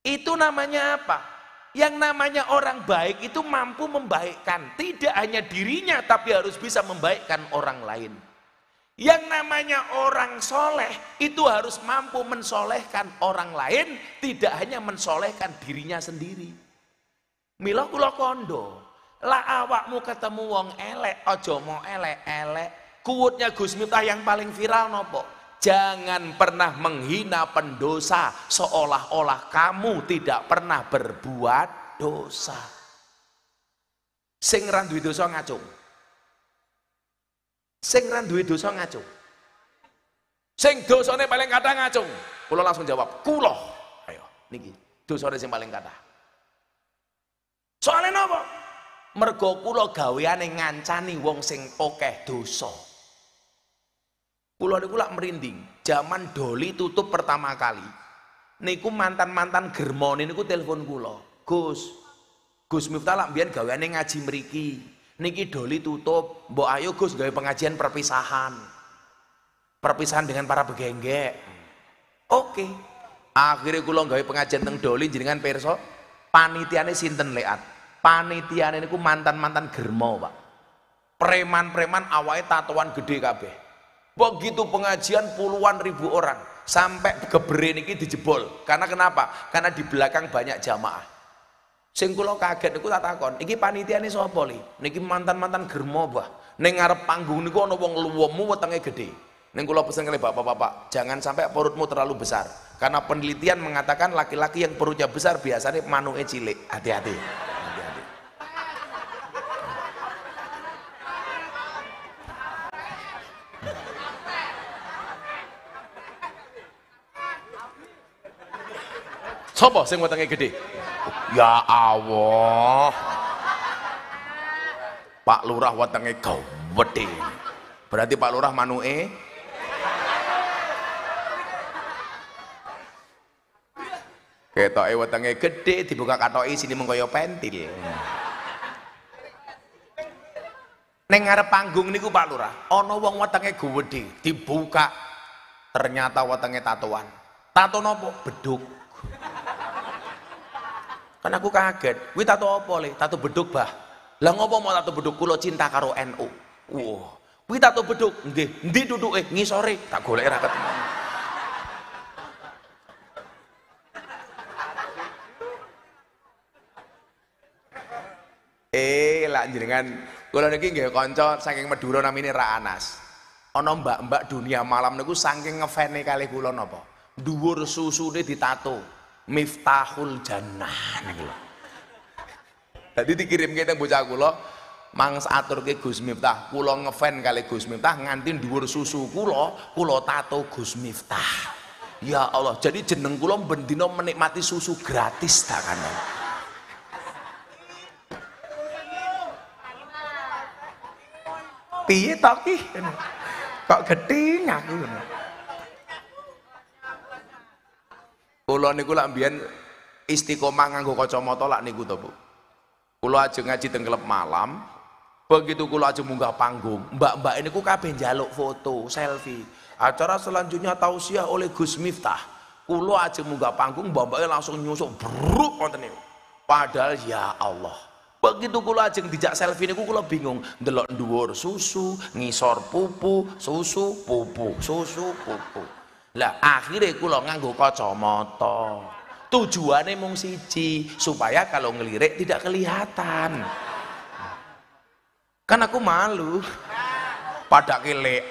Itu namanya apa? Yang namanya orang baik itu mampu membaikkan, tidak hanya dirinya tapi harus bisa membaikkan orang lain. Yang namanya orang soleh itu harus mampu mensolehkan orang lain, tidak hanya mensolehkan dirinya sendiri. Milo kula kondo, lah awakmu ketemu wong elek, ojo mau elek elek. Kuwutnya Gus Miftah yang paling viral nopo. Jangan pernah menghina pendosa seolah-olah kamu tidak pernah berbuat dosa. Sing randu dosa ngacung. Sing ra duwe dosa ngacung. Sing dosane paling kathah ngacung. Kula langsung jawab, kula. Ayo, niki dosane sing paling kathah. Soale napa? Mergo kula gaweane ngancani wong sing akeh dosa. Kula niku lak merinding. Zaman doli tutup pertama kali. Niku mantan-mantan germone niku telepon kula. Gus, Gus Miftah lak mbiyen gaweane ngaji mriki niki doli tutup mbok ayo Gus gawe pengajian perpisahan perpisahan dengan para begengge. oke akhirnya kula gawe pengajian teng doli jenengan perso panitiane sinten leat panitiane niku mantan-mantan germo Pak preman-preman awalnya tatoan gede kabeh begitu pengajian puluhan ribu orang sampai gebre niki dijebol karena kenapa karena di belakang banyak jamaah Sing kula kaget niku tak takon, iki panitiane sapa li? Niki mantan-mantan germo bah. Ning ngarep panggung niku ana wong luwemu wetenge gede. Ning kula pesen kali Bapak-bapak, jangan sampai perutmu terlalu besar. Karena penelitian mengatakan laki-laki yang perutnya besar biasanya manuke cilik. Hati-hati. Hati-hati. Sopo sing wetenge gede? Ya Allah. Pak Lurah wetenge gawede. Berarti Pak Lurah manuke Ketoke wetenge gede dibuka katoki sini mung kaya pentil. Ning ngarep panggung niku Pak Lurah, ana wong wetenge gede dibuka ternyata wetenge tatoan. Tato nopo? Beduk. Kan aku kaget. Kuwi tato apa le? Tato beduk, Bah. Lah ngopo mau tato beduk kula cinta karo NU. Wow. kita Kuwi tato beduk nggih, ndi duduke ngisore tak golek ra ketemu. Eh, lak jenengan kula niki nggih kanca saking Madura namine Ra Anas. Ana mbak-mbak dunia malam niku saking kali kalih kula napa? Dhuwur susune ditato miftahul jannah niku lho. Dadi dikirimke teng bocah kula, mangs aturke Gus Miftah, kula ngefan kali Gus Miftah ngantin dhuwur susu kula, kula tato Gus Miftah. Ya Allah, jadi jeneng kula bendina menikmati susu gratis tak kan? Piye to Kok geting aku Kula niku lak mbiyen istiqomah nganggo kacamata lak niku to, Bu. Kula aja ngaji teng malam, begitu kula aja munggah panggung, mbak-mbak ini ku kabeh njaluk foto, selfie. Acara selanjutnya tausiah oleh Gus Miftah. Kula aja munggah panggung, mbak-mbaknya langsung nyusuk bruk wonten niku. Padahal ya Allah, Begitu kula ajeng dijak selfie niku kula bingung, ndelok dhuwur susu, ngisor pupu, susu pupu, susu pupu. Lah akhirnya kula nganggo kacamata. Tujuannya mung siji supaya kalau ngelirik tidak kelihatan. Kan aku malu. Pada keleat.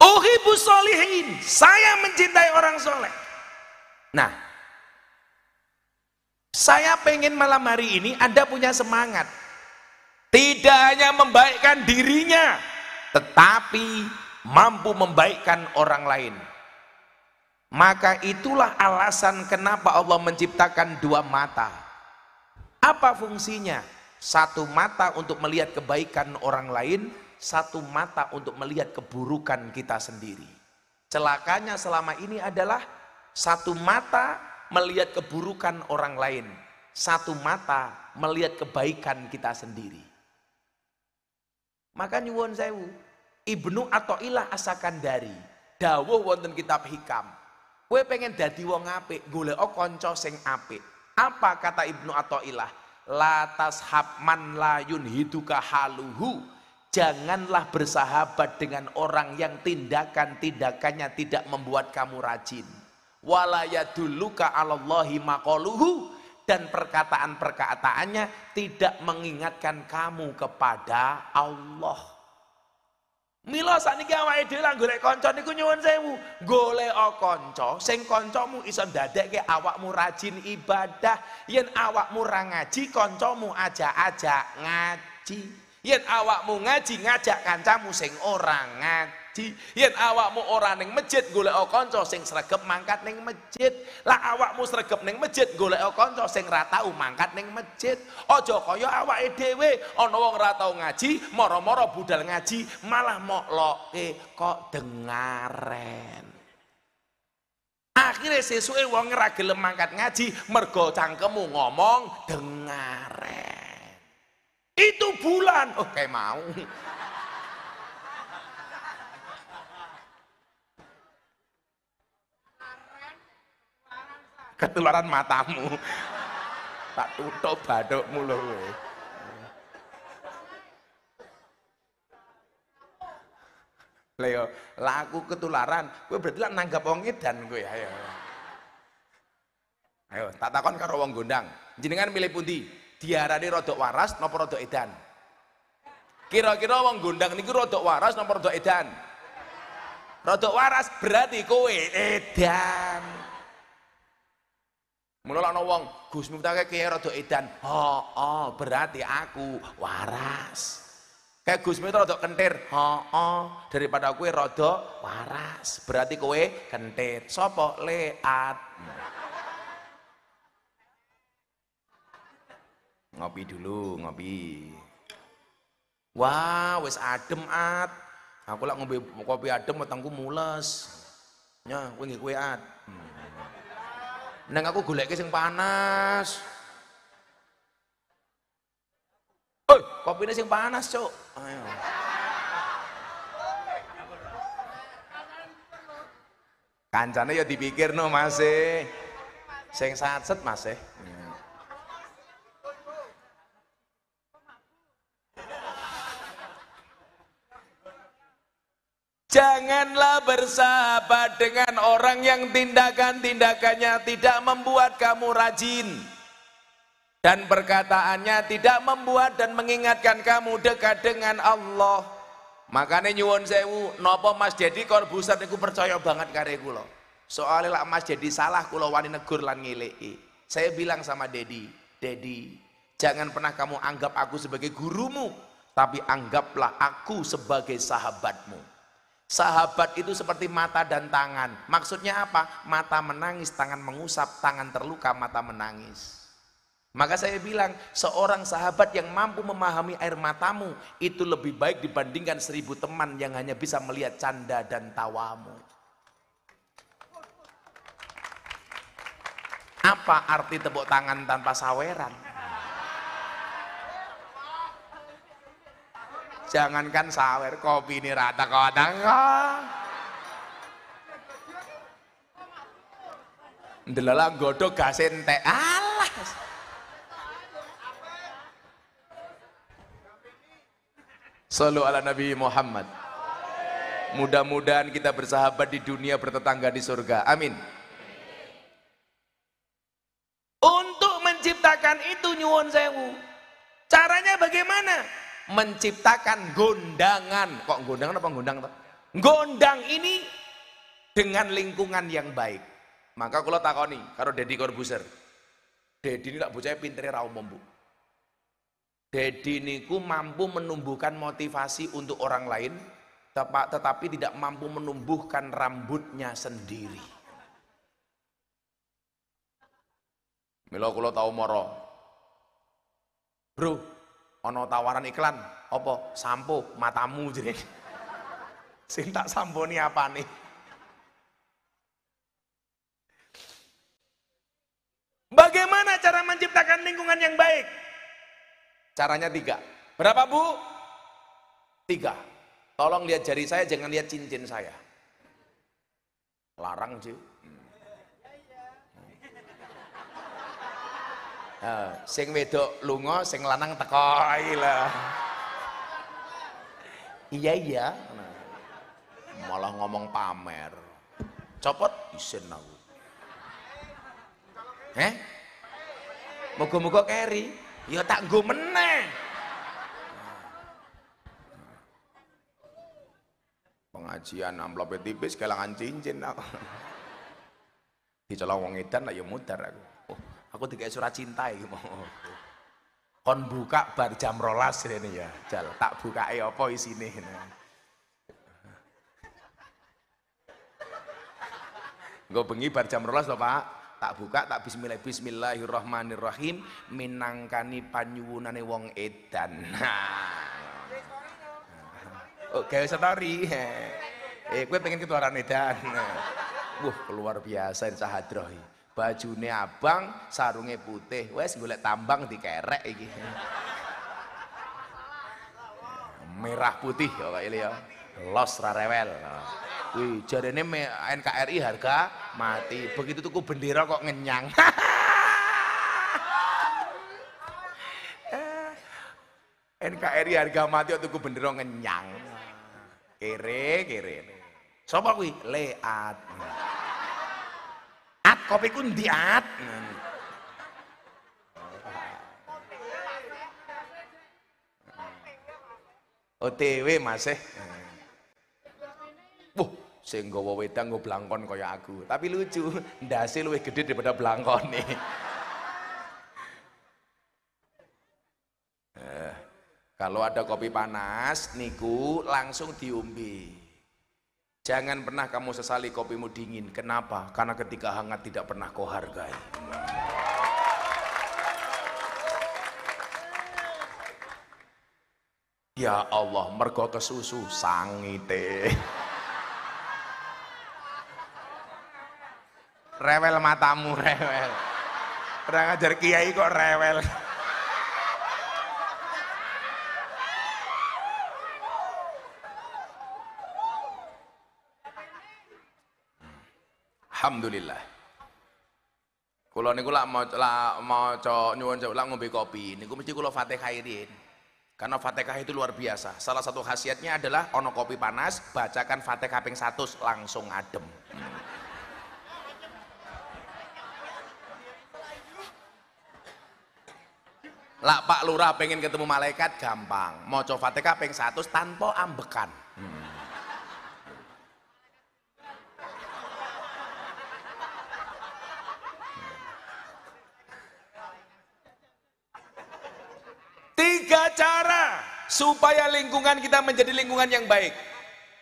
Uhibu solihin. Saya mencintai orang soleh. Nah, saya pengen malam hari ini Anda punya semangat tidak hanya membaikkan dirinya, tetapi mampu membaikkan orang lain. Maka itulah alasan kenapa Allah menciptakan dua mata. Apa fungsinya? Satu mata untuk melihat kebaikan orang lain, satu mata untuk melihat keburukan kita sendiri. Celakanya selama ini adalah satu mata melihat keburukan orang lain, satu mata melihat kebaikan kita sendiri. Maka nyuwun sewu. Ibnu atau ilah asalkan dari dawuh wonten kitab Hikam. Kue pengen dadi wong apik, golek konco sing apik. Apa kata Ibnu atau ilah? Latas habman layun hiduka haluhu. Janganlah bersahabat dengan orang yang tindakan-tindakannya tidak membuat kamu rajin. Walayadulluka alallahi makoluhu dan perkataan-perkataannya tidak mengingatkan kamu kepada Allah. Mila sakniki awake dhewe lak golek kanca niku nyuwun sewu, konco, kanca sing ison iso ndadekke awakmu rajin ibadah, yen awakmu rangaji ngaji kancamu aja aja ngaji. Yen awakmu ngaji ngajak kancamu sing orang ngaji ngaji. Yen awakmu ora ning masjid golek kanca sing sregep mangkat ning masjid. Lah awakmu sregep ning masjid golek kanca sing ra tau mangkat ning masjid. Aja kaya awake dhewe ana wong ra tau ngaji, moro moro budal ngaji malah mokloke kok dengaren. Akhirnya sesuai wong ra gelem mangkat ngaji mergo cangkemmu ngomong dengaren. Itu bulan. oke okay, mau. ketularan matamu tak tutup badukmu loh, we. Leo, laku ketularan, gue berarti nanggap wong edan ya. ayo. Ayo, tak takon karo wong gondang. Jenengan milih pundi? Diarani rodok waras nopo rodok edan? Kira-kira wong gondang niku rodok waras nopo rodok edan? Rodok waras berarti kowe edan. Menolak nawang, Gus Miftah kayak kiye rada edan. Oh, oh, berarti ya aku waras. Kayak Gus Miftah rada kentir. Oh, oh, daripada kue ya rada waras. Berarti kue kentir. Sopo leat. Ngopi dulu, ngopi. Wah, wes adem at. Aku lagi ngopi kopi adem matangku mulas Ya, kue kue at. Hmm. Neng aku gulai sing panas. Oi, kopine sing panas, Cuk. Ayo. Kancane ya dipikir no masih, Sing satset Mas e. Janganlah bersahabat dengan orang yang tindakan-tindakannya tidak membuat kamu rajin. Dan perkataannya tidak membuat dan mengingatkan kamu dekat dengan Allah. Makanya nyuwun sewu, nopo mas jadi korbusan aku percaya banget kareku loh. Soalnya lah mas jadi salah kulo wani negur lan ngilei. Saya bilang sama Dedi, Dedi, jangan pernah kamu anggap aku sebagai gurumu, tapi anggaplah aku sebagai sahabatmu. Sahabat itu seperti mata dan tangan. Maksudnya apa? Mata menangis, tangan mengusap, tangan terluka, mata menangis. Maka saya bilang, seorang sahabat yang mampu memahami air matamu itu lebih baik dibandingkan seribu teman yang hanya bisa melihat canda dan tawamu. Apa arti tepuk tangan tanpa saweran? Jangankan sawer, kopi ini rata kota. Ndelala godok gasin teh Alah. Solo ala Nabi Muhammad. Mudah-mudahan kita bersahabat di dunia, bertetangga di surga. Amin. Untuk menciptakan itu nyuwun sewu. Caranya bagaimana? menciptakan gondangan. Kok gondangan apa gondang? Toh? Gondang ini dengan lingkungan yang baik. Maka kalau takoni, kalau Deddy Corbuzier. Deddy ini tak bocah pintere rau membu. Dedi Deddy niku mampu menumbuhkan motivasi untuk orang lain, tetapi tidak mampu menumbuhkan rambutnya sendiri. Milo kalau tahu moro. Bro, Ono tawaran iklan, opo sampo matamu jadi. Sing tak ni apa nih? Bagaimana cara menciptakan lingkungan yang baik? Caranya tiga. Berapa bu? Tiga. Tolong lihat jari saya, jangan lihat cincin saya. Larang sih. Eh, sing wedok lunga, sing lanang teko lah. Iya iya. Malah ngomong pamer. Copot isin aku. eh Moga-moga keri. Ya tak nggo meneh. Pengajian amplopnya tipis kelangan cincin aku. Dicolong wong edan ayo ya mudar aku. Aku tiga surat cinta iki mau. Kon buka bar jam rolas ini ya. Jal tak bukae apa isine. Engko bengi bar jam rolas loh Pak. tak buka tak bismillah bismillahirrahmanirrahim minangkani panyuwunane wong edan oke oh, story eh gue pengen ketuaran edan wah luar biasa ini Sahadrohi bajune abang, sarungnya putih. Wes golek tambang di dikerek iki. Merah putih ya ini ya. Los rarewel. Wih, jarene NKRI harga mati. Begitu tuku bendera kok ngenyang. NKRI harga mati kok tuku bendera ngenyang. Kere, kere. Sopo wih Leat kopi ku diat, OTW oh, masih. Eh. Wah, sing nggawa wedang nggo blangkon kaya aku. Tapi lucu, ndase luwih gede daripada blangkone. nih. Eh, kalau ada kopi panas niku langsung diombe. Jangan pernah kamu sesali kopimu dingin. Kenapa? Karena ketika hangat tidak pernah kau hargai. Ya Allah, mergo susu sangite. Rewel matamu, rewel. Orang ngajar kiai kok rewel. Alhamdulillah. Kalau niku lak maca maca nyuwun lak ngombe kopi niku mesti Fatihah irin. Karena Fatihah itu luar biasa. Salah satu khasiatnya adalah ono kopi panas, bacakan Fatihah ping 100 langsung adem. Lak Pak Lurah pengen ketemu malaikat gampang. Maca Fatihah ping 100 tanpa ambekan. Hmm. tiga cara supaya lingkungan kita menjadi lingkungan yang baik.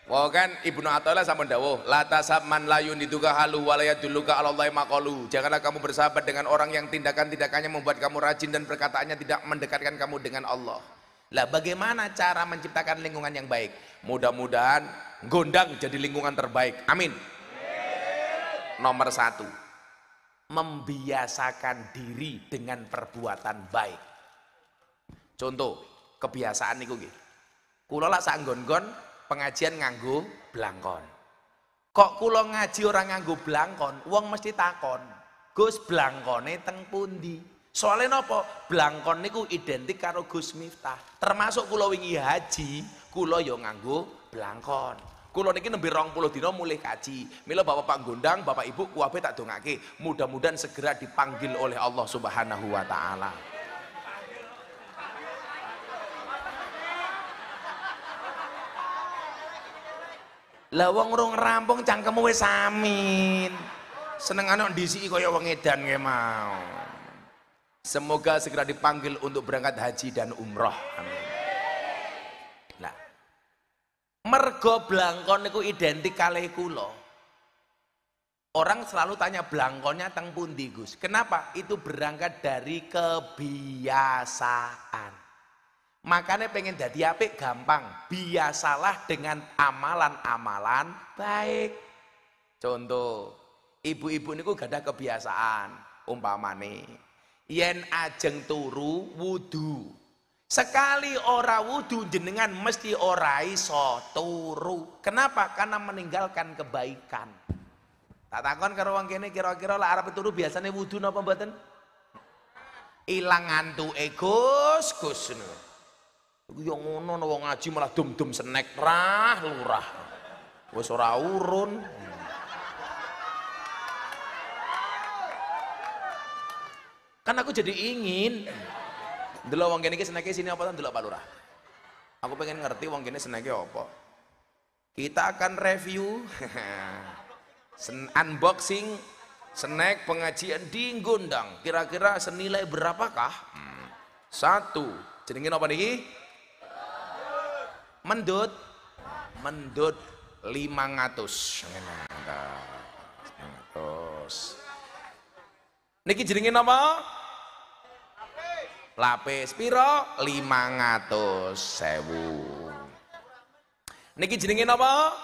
Wah kan Ibnu Athaillah sampun dawuh, la layun la yuniduka halu wa la yadulluka maqalu. Janganlah kamu bersahabat dengan orang yang tindakan-tindakannya membuat kamu rajin dan perkataannya tidak mendekatkan kamu dengan Allah. Lah bagaimana cara menciptakan lingkungan yang baik? Mudah-mudahan gondang jadi lingkungan terbaik. Amin. Nomor satu, membiasakan diri dengan perbuatan baik. Contoh, kebiasaan niku nggih. Kula lak sak nggon pengajian nganggo blangkon. Kok kula ngaji orang nganggo blangkon, Uang mesti takon, "Gus, blangkone teng pundi?" Soalnya nopo blangkon niku identik karo Gus Miftah. Termasuk kula wingi haji, kula yo ya nganggo blangkon. Kulo niki nembe 20 dina mulih kaji. Milo Bapak Gondang, Bapak Ibu kuape tak dongake. Mudah-mudahan segera dipanggil oleh Allah Subhanahu wa taala. Lah wong rong rampung cangkemmu wis amin. Seneng anak disiki kaya wong edan ngemau mau. Semoga segera dipanggil untuk berangkat haji dan umroh. Amin. Nah, mergo blangkon niku identik kalih kula. Orang selalu tanya blangkonnya teng pundi Gus. Kenapa? Itu berangkat dari kebiasaan. Makanya pengen jadi apik gampang. Biasalah dengan amalan-amalan baik. Contoh, ibu-ibu niku gak ada kebiasaan umpamane. Yen ajeng turu wudu. Sekali ora wudu jenengan mesti ora iso turu. Kenapa? Karena meninggalkan kebaikan. Tak takon karo wong kira-kira lah arep turu biasanya wudu napa mboten? Ilang antu egus Gus Nur. Ya ngono wong ngaji malah dum-dum senek rah lurah. Wis ora urun. Kan aku jadi ingin delok wong kene iki seneke sini apa delok Pak Lurah. Aku pengen ngerti wong kene seneke apa. Kita akan review Sen unboxing snack pengajian di Gondang. Kira-kira senilai berapakah? Hmm. Satu, Jenenge apa nih? mendut mendut 500 500 niki jenenge napa lapis piro 500 sewu niki jenenge napa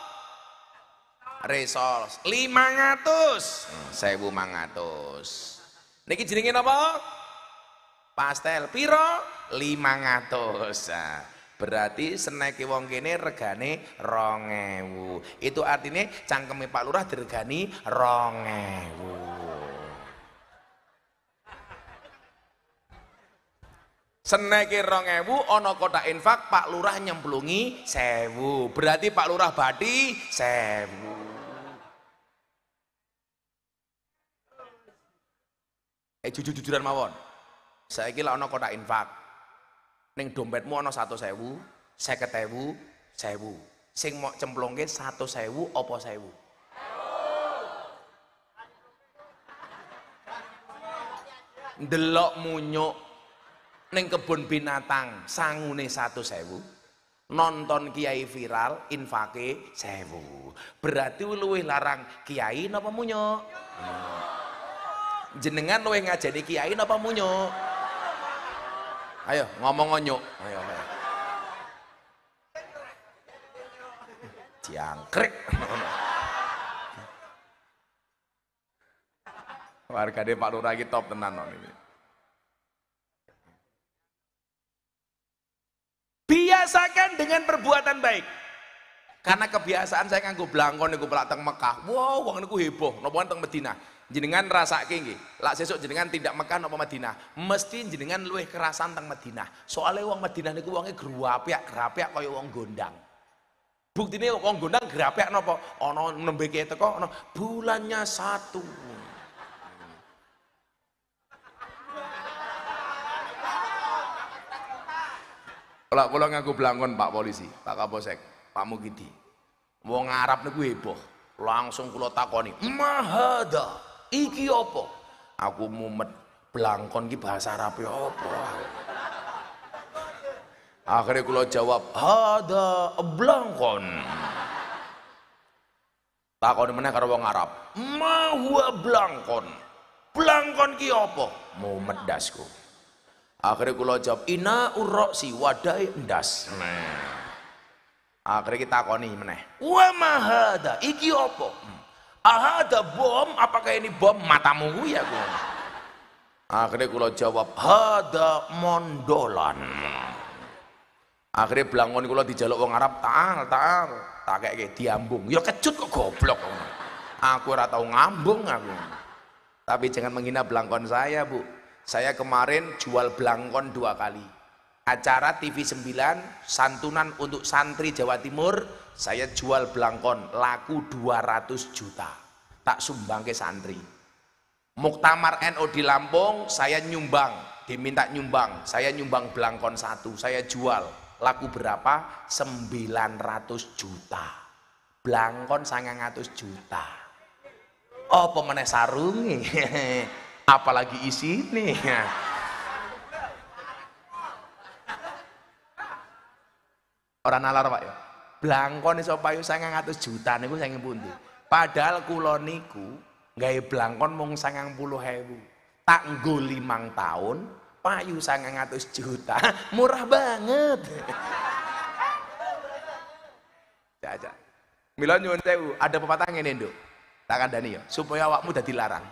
resource 500 hmm, sewu mangatus niki jenenge napa pastel piro 500 nah berarti seneki wong kene regane rongewu itu artinya cangkemi Pak Lurah diregani rongewu seneki rongewu ono kota infak Pak Lurah nyemplungi sewu berarti Pak Lurah badi sewu eh jujur-jujuran mawon saya kira ono kota infak Ning dompetmu ana ke 50.000, sewu. Sing mau cemplongin satu sewu, opo sewu. Delok munyuk ning kebun binatang sangune sewu nonton kiai viral infake sewu berarti luwih larang kiai napa munyuk hmm. jenengan luwih ngajeni kiai napa munyuk Ayo ngomong onyok. Ayo, Jangkrik. Warga de Pak Lurah top tenan no, ini. Biasakan dengan perbuatan baik. Karena kebiasaan saya nganggo blangkon niku gue teng Mekah. Wow, wong niku heboh, nopoan teng Madinah jenengan rasa kengi, lah sesuk jenengan tidak makan apa Madinah, mesti jenengan luwih kerasan tentang Madinah. Soalnya uang Madinah niku wonge gruapyak, grapyak kaya uang gondang. Bukti nih uang gondang grapyak nopo ono nembe kok ono bulannya satu. Kalau kalau ngaku belangkon Pak Polisi, Pak Kapolsek, Pak Mugidi. Wong Arab niku heboh. Langsung kulo takoni, "Mahada?" iki apa aku mumet blangkon ki bahasa Arab apa akhirnya kula jawab hada blangkon takon meneh karo wong Arab Mahua blangkon blangkon ki apa mumet dasku akhirnya kula jawab ina urroksi wadai ndas nah. akhirnya kita koni meneh wa mahada iki apa ada bom apakah ini bom matamu ya gue? akhirnya kula jawab ada mondolan akhirnya belangon kula dijaluk wong Arab taal taal tak kayak diambung ya kecut kok goblok aku ora tau ngambung aku tapi jangan menghina belangkon saya bu saya kemarin jual belangkon dua kali acara TV 9 santunan untuk santri Jawa Timur saya jual belangkon laku 200 juta tak sumbang ke santri Muktamar NO di Lampung saya nyumbang diminta nyumbang saya nyumbang belangkon satu saya jual laku berapa 900 juta belangkon 900 juta oh pemenang sarungi apalagi isi nih orang nalar pak ya blangkon iso payu jutaan juta niku ingin pundi? Padahal kula niku gawe blangkon mung 90.000. Tak nggo limang tahun payu 900 juta, murah banget. Jajak. Mila nyuwun sewu, ada pepatah ngene, Nduk. Tak nih ya, supaya awakmu dadi larang.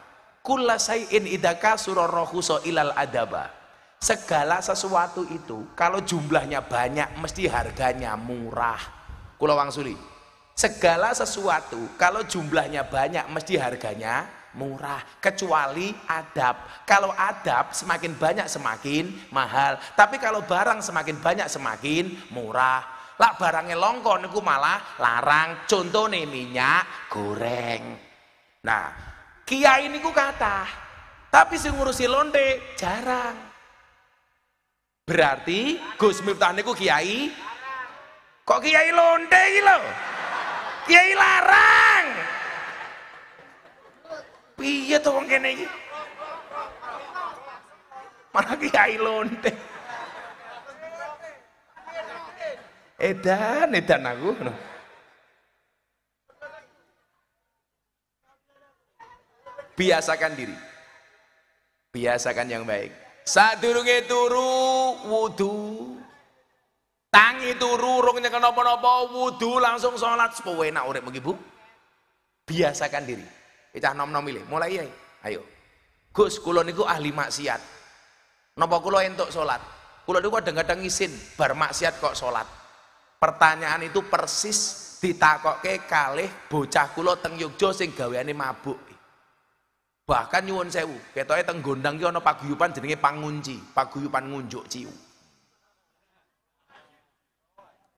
Kula sayin idaka so ilal adaba. Segala sesuatu itu kalau jumlahnya banyak mesti harganya murah kula wangsuli segala sesuatu kalau jumlahnya banyak mesti harganya murah kecuali adab kalau adab semakin banyak semakin mahal tapi kalau barang semakin banyak semakin murah lah barangnya longko niku malah larang contoh nih minyak goreng nah kiai niku kata tapi sing ngurusi londe jarang berarti Gus Miftah niku kiai kok kiai londe iki lho kiai larang piye to wong kene iki malah kiai londe edan edan aku no. biasakan diri biasakan yang baik saat turu wudhu Tangi turu rungnya kenapa napa-napa wudu langsung sholat enak urip iki Bu. Biasakan diri. Cah nom-nom milih. Mulai ya Ayo. Gus kulo niku ahli maksiat. Napa kulo entuk sholat kulo niku kadang-kadang isin bar maksiat kok sholat Pertanyaan itu persis ditakokke kalih bocah kulo teng Yogya sing gaweane mabuk. Bahkan nyuwun sewu, ketoknya teng Gondang ki paguyupan jenenge Pangunci, paguyupan ngunjuk ciu.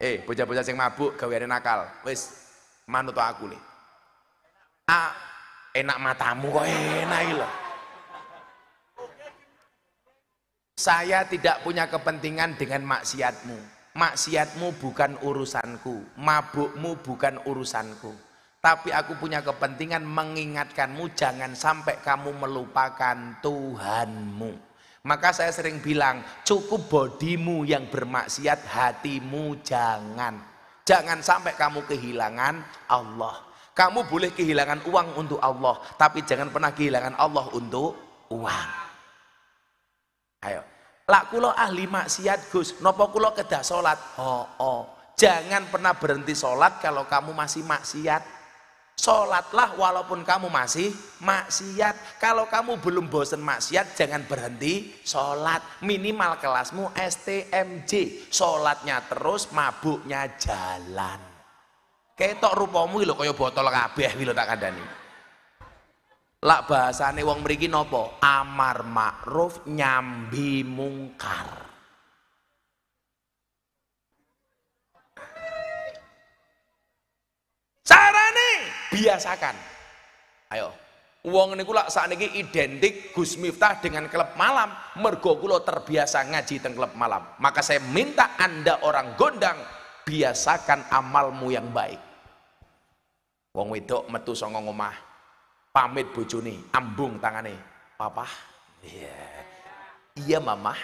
Eh, bocah-bocah sing mabuk gaweane nakal. Wis manut aku le. A, enak matamu kok enak Saya tidak punya kepentingan dengan maksiatmu. Maksiatmu bukan urusanku, mabukmu bukan urusanku. Tapi aku punya kepentingan mengingatkanmu jangan sampai kamu melupakan Tuhanmu. Maka saya sering bilang, cukup bodimu yang bermaksiat, hatimu jangan. Jangan sampai kamu kehilangan Allah. Kamu boleh kehilangan uang untuk Allah, tapi jangan pernah kehilangan Allah untuk uang. Ayo. Lak kula ahli maksiat Gus, nopo kula kedah salat? Oh, oh. Jangan pernah berhenti salat kalau kamu masih maksiat. Sholatlah walaupun kamu masih maksiat. Kalau kamu belum bosan maksiat, jangan berhenti sholat. Minimal kelasmu STMJ. Sholatnya terus, mabuknya jalan. Ketok rupamu lho, kaya botol kabeh lho tak kandani. Lak bahasane wong mriki nopo? Amar makruf nyambi mungkar. biasakan ayo uang ini niku saat ini identik Gus Miftah dengan klub malam, mergo kula terbiasa ngaji teng klub malam. Maka saya minta Anda orang gondang biasakan amalmu yang baik. Wong wedok metu saka omah, pamit bojone, ambung tangane. Papa, iya. Yeah. Iya, Mamah.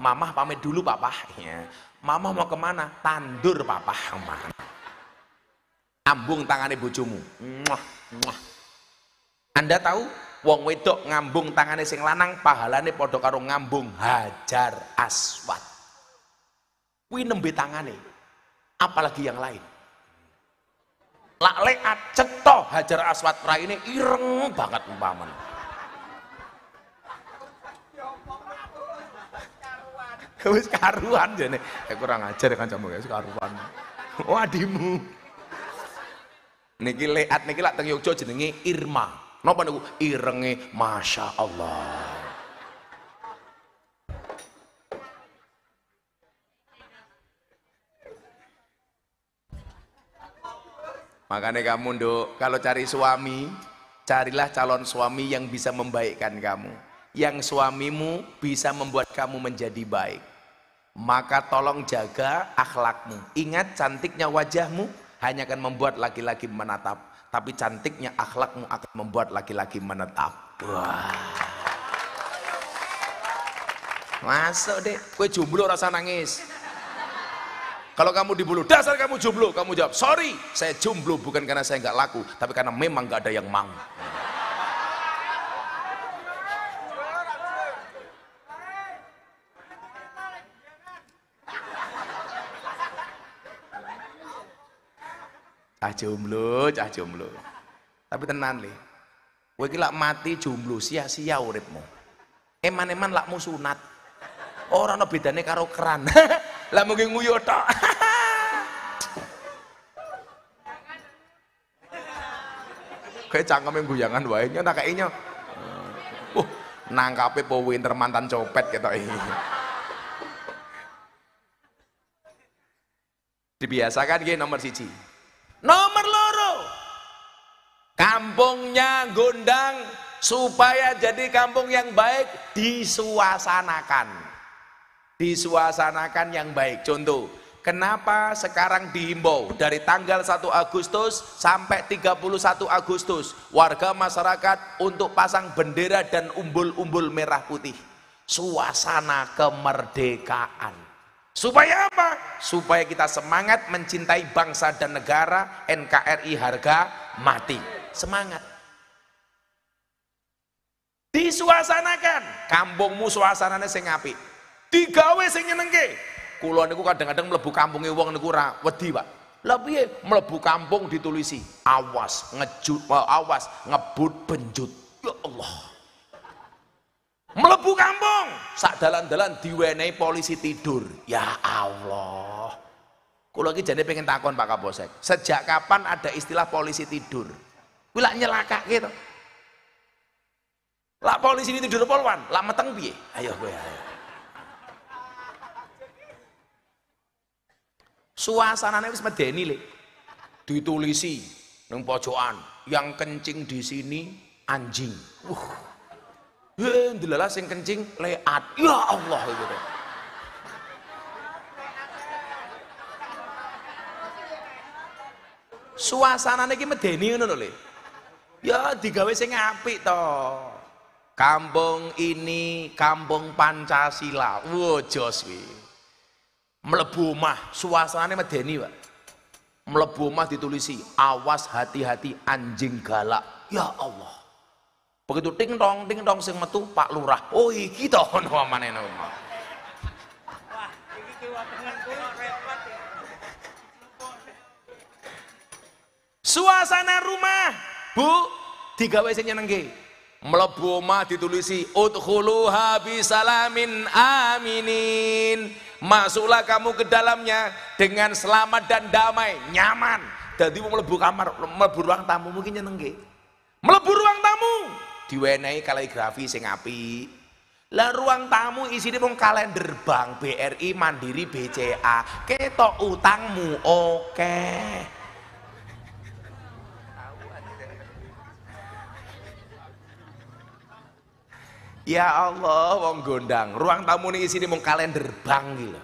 Mamah pamit dulu, Papa. Iya. Yeah. Mamah mau kemana? Tandur, Papa. Mamah ambung tangane bojomu muah muah anda tahu wong wedok ngambung tangane sing lanang pahalane padha karo ngambung hajar aswat kuwi nembe tangane apalagi yang lain laklek aceto hajar aswat raine ireng banget umpamane wis karuan jene, eh kurang ajar kan jamu ya, wis karuan oh adimu niki leat niki lak teng Yogya jenenge Irma napa niku irenge Masya Allah Makanya kamu dok, kalau cari suami, carilah calon suami yang bisa membaikkan kamu. Yang suamimu bisa membuat kamu menjadi baik. Maka tolong jaga akhlakmu. Ingat cantiknya wajahmu, hanya akan membuat laki-laki menatap tapi cantiknya akhlakmu akan membuat laki-laki menetap wah masuk deh kue jomblo rasa nangis kalau kamu dibulu dasar kamu jomblo kamu jawab sorry saya jomblo bukan karena saya nggak laku tapi karena memang nggak ada yang mau Cah jomblo, cah jomblo. Tapi tenan le. Kowe iki lak mati jomblo sia-sia uripmu. Eman-eman lakmu sunat. Ora ana bedane karo keran. lah mungkin nguyu tok. Kayak cangkeme guyangan wae nya tak kayaknya. Uh, nangkape po winter mantan copet gitu iki. Dibiasakan nggih nomor siji. Nomor loro, kampungnya gondang supaya jadi kampung yang baik disuasanakan. Disuasanakan yang baik. Contoh, kenapa sekarang dihimbau dari tanggal 1 Agustus sampai 31 Agustus warga masyarakat untuk pasang bendera dan umbul-umbul merah putih. Suasana kemerdekaan. Supaya apa? Supaya kita semangat mencintai bangsa dan negara, NKRI harga mati. Semangat. Disuasanakan. Kampungmu suasananya sing apik. Digawe sing nyenengke. Kula niku kadang-kadang mlebu kampunge wong niku ora wedi, Pak. Lah piye mlebu kampung ditulisi awas ngejut eh, awas ngebut benjut. Ya Allah melebu kampung sak dalan-dalan diwenehi polisi tidur ya Allah kalau lagi jadi pengen takon Pak Kapolsek sejak kapan ada istilah polisi tidur Wila nyelaka gitu lah polisi ini tidur polwan lah meteng piye ayo gue ayo suasananya wis medeni le ditulisi neng pojokan yang kencing di sini anjing uh Heh, dilala sing kencing leat. Ya Allah gitu. Suasana iki medeni ngono lho, Le. Ya digawe sing apik to. Kampung ini kampung Pancasila. Wo jos kuwi. Mlebu omah, suasanane medeni, Pak. Mlebu omah ditulisi, awas hati-hati anjing galak. Ya Allah begitu ting dong ting dong sing metu Pak Lurah oh iki to ono amane no wah iki repot suasana rumah bu digawe sing nyenengke mlebu omah ditulisi udkhuluha salamin aminin masuklah kamu ke dalamnya dengan selamat dan damai nyaman jadi mau melebu kamar melebu ruang tamu mungkin nyenengke melebur ruang tamu diwenehi kaligrafi sing api Lah ruang tamu isine wong kalender Bank BRI Mandiri BCA. Ketok utangmu oke. Okay. Ya Allah, wong gondang. Ruang tamu ini isine mung kalender bank iki lho.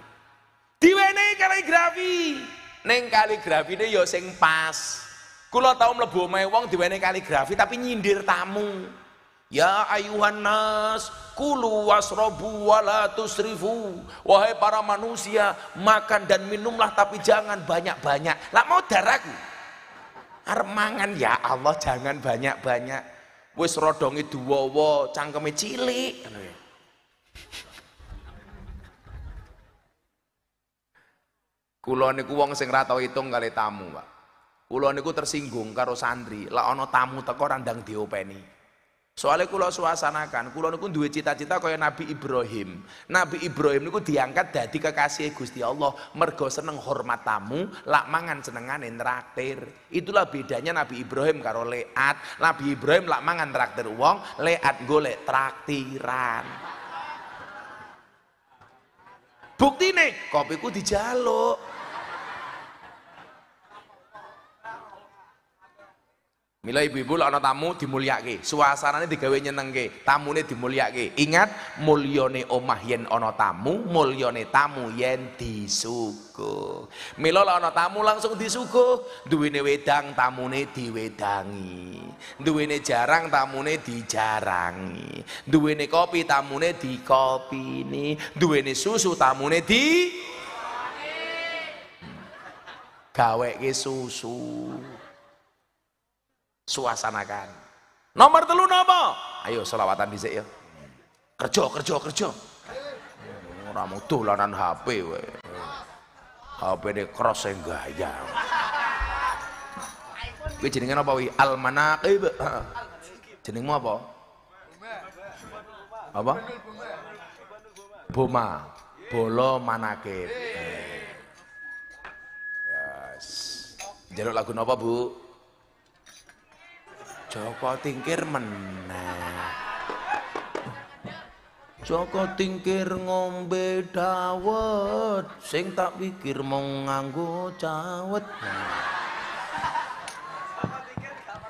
neng kaligrafi. Ning kaligrafine ya sing pas. Kula tau mlebu omahe wong diwenehi kaligrafi tapi nyindir tamu. Ya ayuhan nas, kulu wasrobu wala tusrifu. Wahai para manusia, makan dan minumlah tapi jangan banyak-banyak. Lah mau daraku. Armangan ya Allah jangan banyak-banyak. Wis rodongi duwowo, cangkeme cilik. Ya. Kulo niku wong sing ratau hitung kali tamu, Pak. Kulo niku tersinggung karo sandri. lah ono tamu teko randang diopeni. Soalnya kula suasanakan, kula niku duwe cita-cita kaya Nabi Ibrahim. Nabi Ibrahim niku diangkat dadi kekasih Gusti Allah, mergo seneng hormat tamu, lak mangan senengane traktir. Itulah bedanya Nabi Ibrahim karo Leat. Nabi Ibrahim lak mangan traktir wong, Leat golek traktiran. nih kopiku dijaluk. Mila ibu-ibu lek ana tamu dimulyake, suasanane digawe nyenengke, tamune dimulyake. Ingat, mulyone omah yen ana tamu, mulyone tamu yen disuguh. Mila lek ana tamu langsung disuguh, duwene wedang tamune diwedangi. Duwene jarang tamune dijarangi. Duwene kopi tamune dikopini, duwene susu tamune di gaweke susu suasanakan nomor telu nopo. ayo selawatan dhisik ya kerja kerja kerja ora mung dolanan HP we. HP ini cross yang gaya kowe jenengan apa wi al jenengmu apa apa boma bolo manakib yes. jaluk lagu napa bu Joko Tingkir meneh. Joko Tingkir ngombe dawet, sing tak pikir mau nganggo cawet.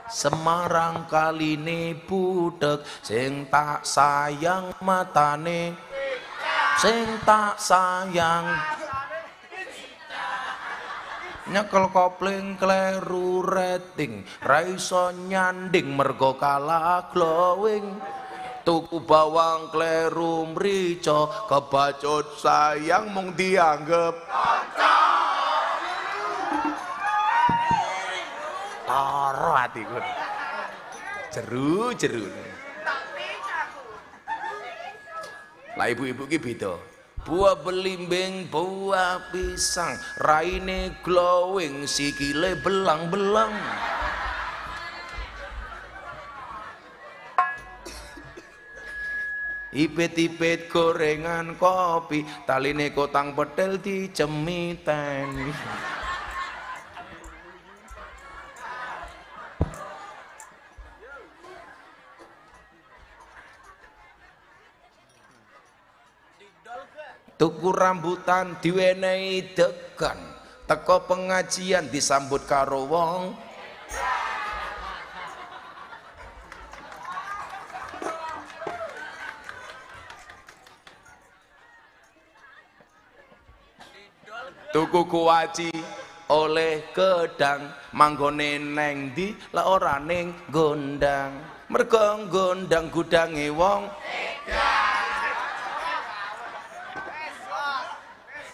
Semarang kaline budek, sing tak sayang matane, sing tak sayang nyekel kopling kleru rating raiso nyanding mergo kalah glowing tuku bawang kleru mrica kebacut sayang mung dianggep Toro hati gue, jeru jeru lah ibu-ibu ki beda buah belimbing buah pisang raine glowing sikile belang-belang ipet-ipet gorengan kopi taline kotang petel dicemiteni tuku rambutan diwenehi degan teko pengajian disambut karo wong tuku kuwaji oleh kedang manggone neng di la ora neng gondang mergong gondang gudange wong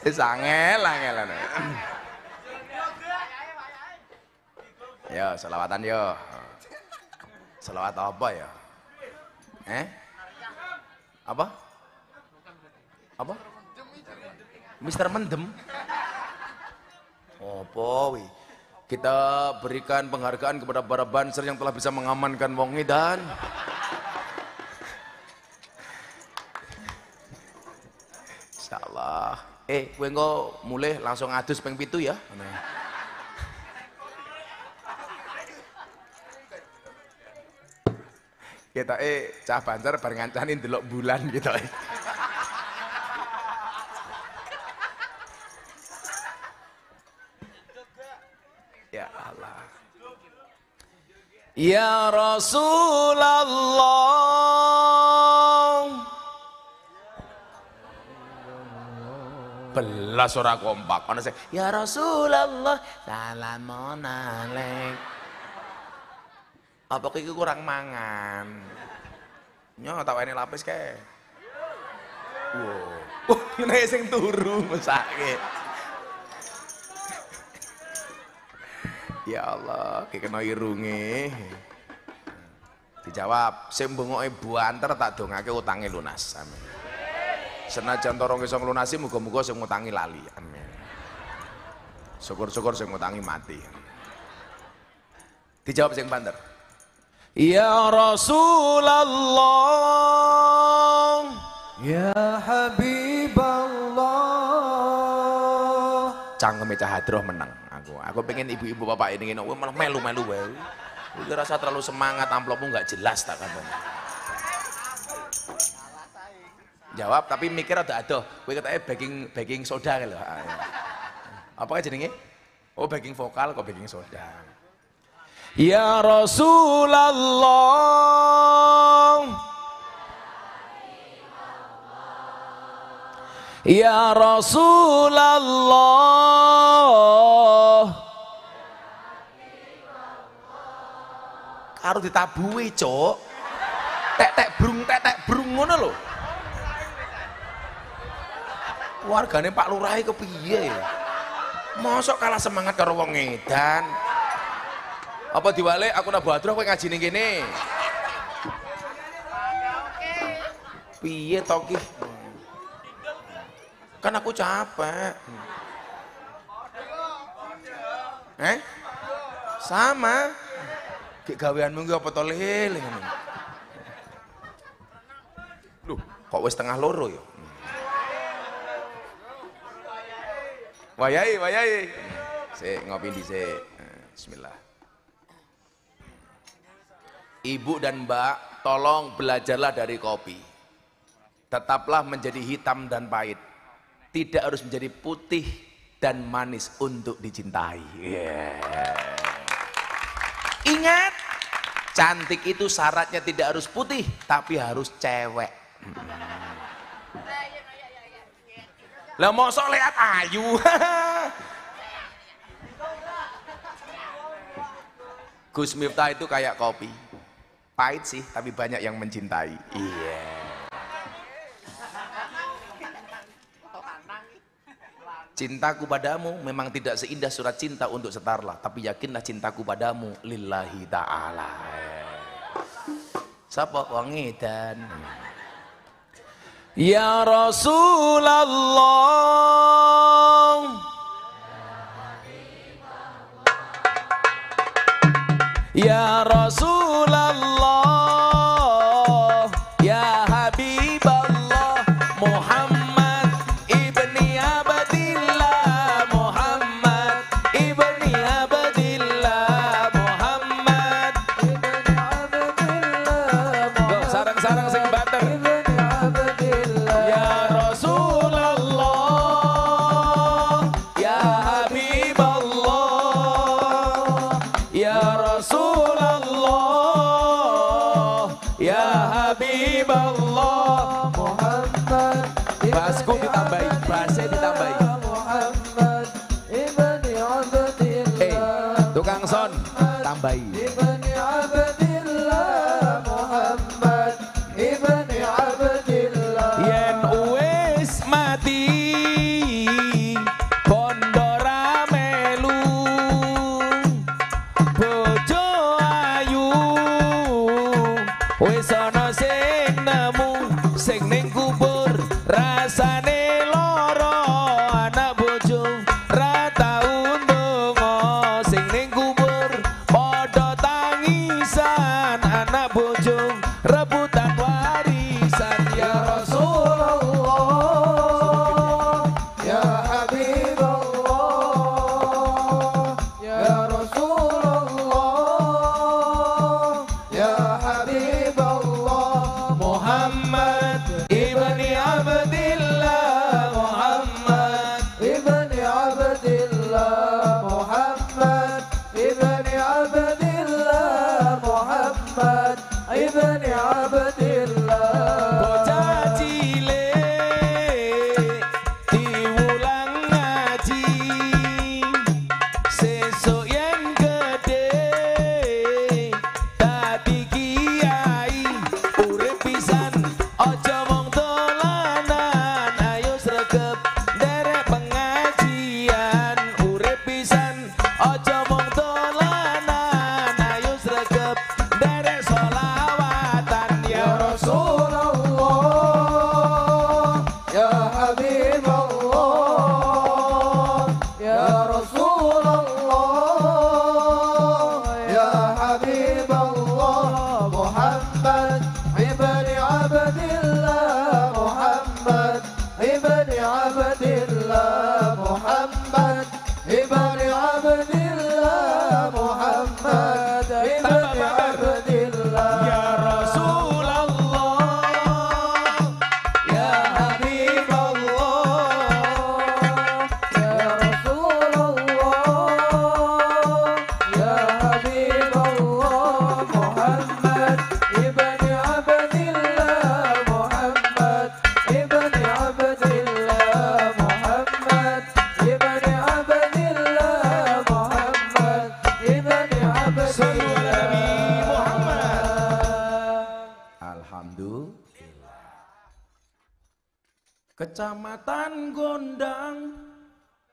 sangel angel Ya, selawatan yo. Selawat apa ya? Eh? Apa? Apa? Mister Mendem. oh boy, Kita berikan penghargaan kepada para banser yang telah bisa mengamankan wong dan Insyaallah eh gue engko mulai langsung adus peng pitu ya kita eh cah bancar bareng ancanin delok bulan gitu eh. ya Allah ya Rasulullah jelas ora kompak. Ana sing ya Rasulullah salamun alaik. Apa kiki kurang mangan? Nyo tawene lapis kae. Wo. Oh, ngene sing turu mesake. ya Allah, ki kena irunge. Dijawab, sing bengoke buanter tak dongake utange lunas. Amin. Senajan torong iso lunasi, muga-muga sing ngutangi lali. Amin. Syukur-syukur sing ngutangi mati. Dijawab sing banter. Ya Rasulullah Ya Habiballah Cangkeme cah hadroh menang aku. Aku pengen ibu-ibu bapak ini ngene malah melu-melu wae. rasa terlalu semangat amplopmu nggak jelas tak kabar. Jawab tapi mikir ada adoh. gue katanya baking baking soda gitu Apa aja nih? Oh baking vokal kok baking soda. Ya Rasulullah Ya Rasulullah harus ditabuhi, Cok. Tek-tek brung, tek-tek brung ngono lho. Wargane Pak Lurahe piye ya? Mosok kalah semangat karo wong edan. Apa diwale, aku nabu adroh kowe ngaji ning kene. Piye to ki? Kan aku capek. Eh? Sama. Gek gaweanmu ki apa to lele lho kok wis tengah loro ya? Wayai, wayai. Si, ngopi di si. Eh, bismillah. Ibu dan Mbak, tolong belajarlah dari kopi. Tetaplah menjadi hitam dan pahit. Tidak harus menjadi putih dan manis untuk dicintai. Yeah. Ingat, cantik itu syaratnya tidak harus putih, tapi harus cewek. Lah sok lihat ayu. Gus Miftah itu kayak kopi. Pahit sih, tapi banyak yang mencintai. Iya. Yeah. Cintaku padamu memang tidak seindah surat cinta untuk setarlah, tapi yakinlah cintaku padamu lillahi ta'ala. Sapa wangi dan. يا رسول الله يا رسول Bahía.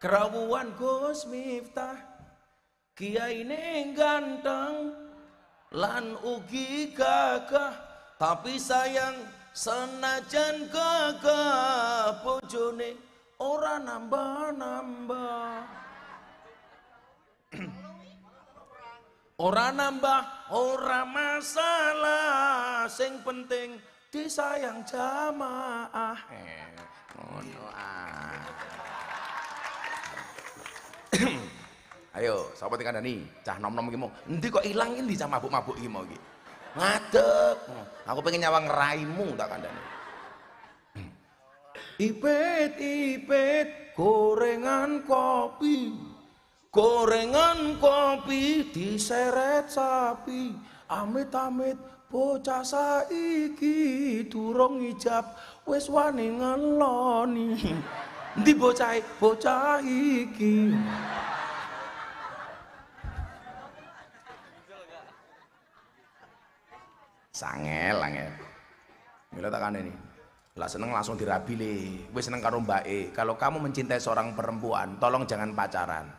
Kerawuan Gus Miftah Kiai neng ganteng Lan ugi gagah Tapi sayang Senajan gagah Bojone Ora nambah-nambah Ora nambah Ora masalah Sing penting Disayang jamaah Eh, no, ah. Ayo, sapa sing dani Cah nom-nom iki nanti kok hilang ini cah mabuk-mabuk mau Ngadep. Aku pengen nyawang raimu tak kandani hmm. Ipet-ipet gorengan kopi. Gorengan kopi diseret sapi. Amit-amit bocah saiki durung ijab wis wani ngeloni. Endi bocah bocah iki? Sangel, angel. Mila tak ini. Lah seneng langsung dirabili. wes seneng karo Kalau kamu mencintai seorang perempuan, tolong jangan pacaran.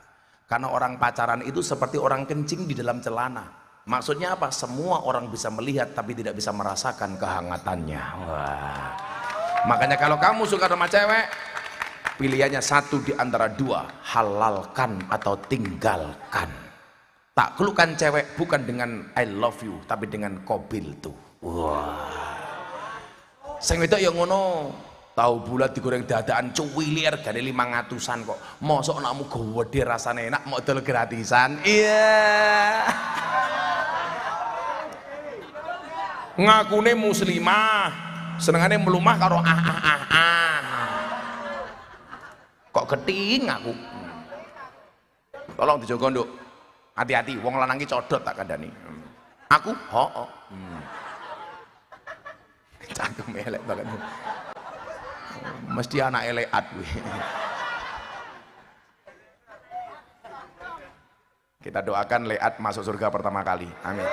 Karena orang pacaran itu seperti orang kencing di dalam celana. Maksudnya apa? Semua orang bisa melihat tapi tidak bisa merasakan kehangatannya. Wah. Makanya kalau kamu suka sama cewek, pilihannya satu di antara dua, halalkan atau tinggalkan. Taklukan cewek bukan dengan I love you, tapi dengan kobil tuh. Wah. Sing wedok ya ngono. Tahu bulat digoreng dadaan liar, gane 500-an kok. Mosok anakmu gede rasane enak mau dol gratisan. Iya. Yeah. Ngakune muslimah, senengane melumah karo ah ah ah ah. Kok keting aku. Hmm. Tolong dijogo, Nduk. Hati-hati, wong lanang codot tak kandani. Hmm. Aku ho, Hmm. cakep elek banget. Oh, mesti anak elekat kuwi. Kita doakan Leat masuk surga pertama kali. Amin.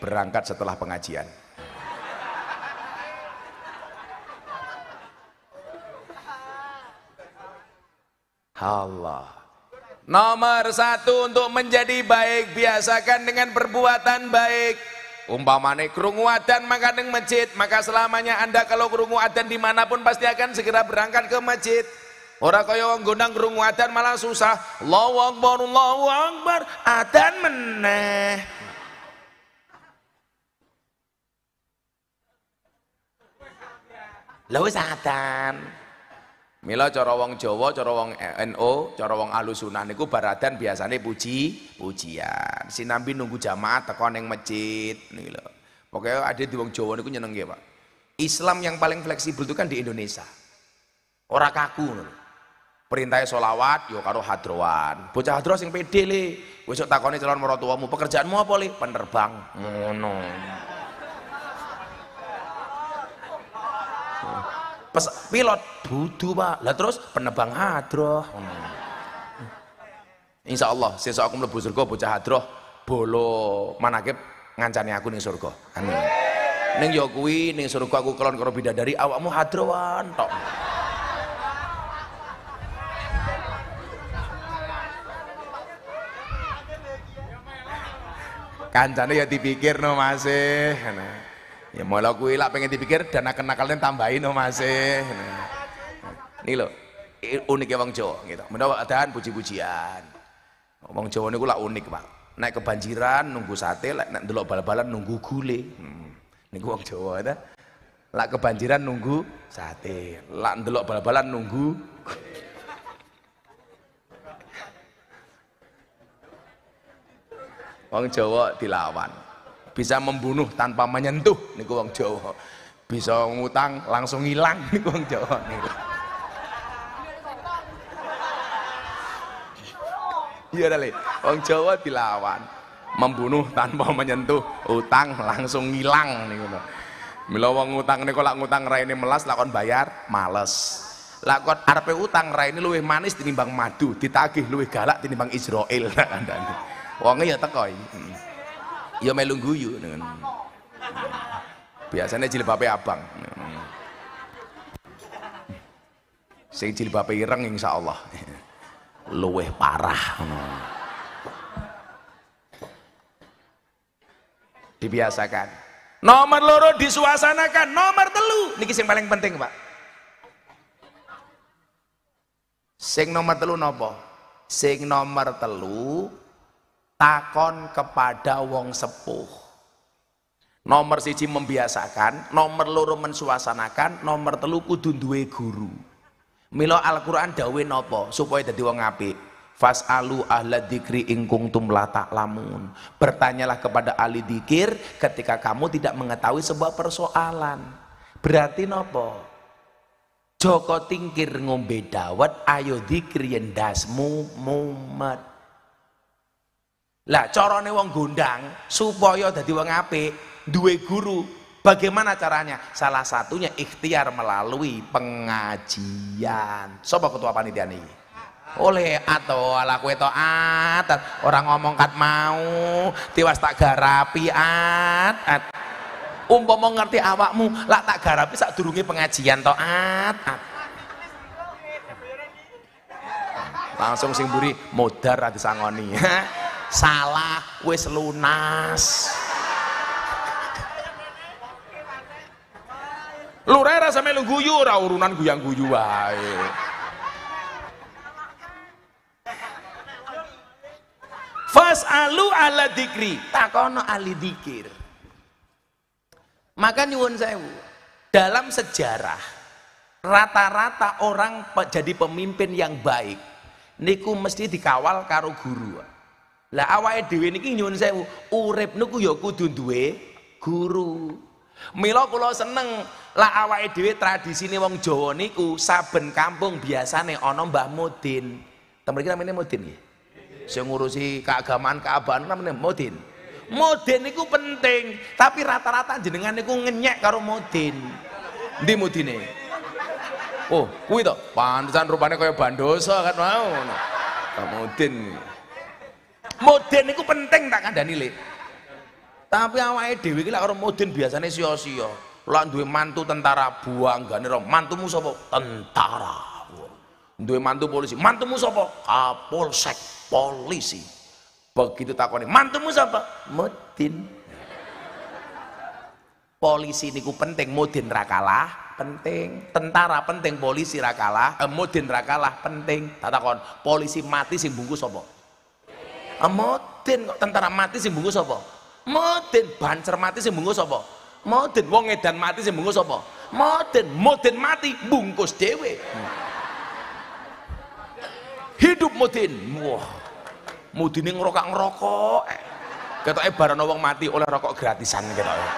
Berangkat setelah pengajian. Allah. Nomor satu untuk menjadi baik, biasakan dengan perbuatan baik. Umpamane kerungu adan maka neng masjid, maka selamanya anda kalau kerungu adan dimanapun pasti akan segera berangkat ke masjid. Orang kaya wong gondang kerungu adan malah susah. Allahu Akbar, Allahu Akbar, adan meneh. Lalu wis Mila cara wong Jawa, cara wong NU, cara wong Sunnah niku baradan biasanya puji, pujian. Sinambi nunggu jamaah teko ning masjid niku lho. Pokoke ade di wong Jawa niku ya, Pak. Islam yang paling fleksibel itu kan di Indonesia. Ora kaku ngono. Perintahnya solawat, yo karo hadrowan. Bocah hadro sing pede le. Besok takoni calon mertuamu, pekerjaanmu apa le? Penerbang. Ngono. Oh, pes pilot budu pak lah terus penebang hadroh hmm. insya Allah sesok aku melebu surga bocah hadroh bolo manakib ngancani aku nih surga amin ning yo kuwi ning surga aku kelon karo bidadari awakmu hadrowan tok kancane ya dipikir no masih eh. nah. Ya malah aku lah pengen dipikir dana kenakalnya tambahin oh masih. Eh. Nih unik ya wong Jawa gitu. mendapat adahan puji-pujian. Wong Jawa niku lak unik, Pak. Naik kebanjiran nunggu sate, lek nek ndelok bal-balan nunggu gule. Hmm. Niku wong Jawa ya, ta. Lak kebanjiran nunggu sate, lak ndelok bal-balan nunggu Wong Jawa dilawan bisa membunuh tanpa menyentuh niku wong Jawa bisa ngutang langsung hilang niku wong Jawa niku iya dale wong Jawa dilawan membunuh tanpa menyentuh utang langsung hilang nih niku mila wong utang niku lak ngutang raine melas lakon bayar males lakon arepe utang raine luwih manis tinimbang madu ditagih luwih galak tinimbang Israel wonge ya teko iki hmm ya melu guyu biasanya jilbabe abang sing jilbabe ireng Allah, luweh parah dibiasakan nomor loro disuasanakan nomor telu ini sing paling penting pak sing nomor telu nopo sing nomor telu takon kepada wong sepuh nomor siji membiasakan nomor loro mensuasanakan nomor telu kudu duwe guru mila Al-Qur'an dawe nopo supaya dadi wong apik Fas'alu ahla dikri ingkung tumlah lamun. Bertanyalah kepada ahli dikir ketika kamu tidak mengetahui sebuah persoalan. Berarti nopo? Joko tingkir ngombe dawet ayo dikir yendasmu, mumet. Lah corone wong gondang supaya dadi wong apik, duwe guru. Bagaimana caranya? Salah satunya ikhtiar melalui pengajian. Sobat ketua panitia nih? Oleh atau ala kue to atat orang ngomong kat mau tiwas tak garapi at, at. mau ngerti awakmu lak tak garapi sak durungi pengajian to at, at. langsung sing buri modar ati sangoni salah wis lunas lurae rasa lu guyu ra urunan guyang guyu wae alu ala dikri takono ali dikir maka nyuwun sewu dalam sejarah rata-rata orang jadi pemimpin yang baik niku mesti dikawal karo guru lah awake dhewe niki nyuwun sewu, urip niku ya kudu duwe guru. milo kula seneng lah awake tradisi tradisine wong Jawa niku saben kampung biasane ana Mbah Mudin. Temriki namine Mudin nggih. Sing ngurusi keagamaan keabaan namine Mudin. Mudin niku penting, tapi rata-rata jenengan niku ngenyek karo Mudin. Ndi Mudine? Oh, kuwi to. Pantesan rupane kaya bandosa kan mau. Mudin. Modin itu penting tak ada nilai. Tapi awal dhewe kita orang moden biasanya sio-sio sia dua mantu tentara buang gak nih mantu musopo Tentara. dua mantu polisi. mantu musopo Kapolsek polisi. Begitu takoni, mantumu musopo Moden. Polisi niku penting, Moden rakalah penting tentara penting polisi rakalah eh, modin rakalah penting Tak takon. polisi mati sing bungkus sopo Ah, modin kok tentara mati sing bungkus sapa? modin bancer mati sing bungkus sapa? modin wong edan mati sing bungkus sapa? modin modin mati bungkus cewek, Hidup modin, Wah. Mudine ngrokok-ngrokok. Ketoke barang wong mati oleh rokok gratisan ketoke.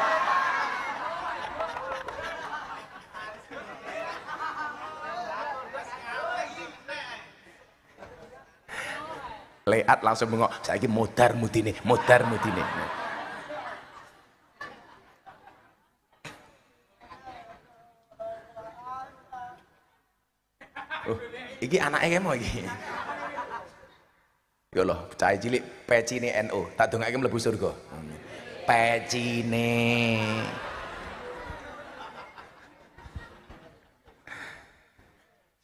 leat langsung bengok saiki modar mudine modar mudine Uh, oh, ini anaknya kemo iki. Ya Allah, cah cilik pecine NU, tak dongake mlebu surga. Pecine.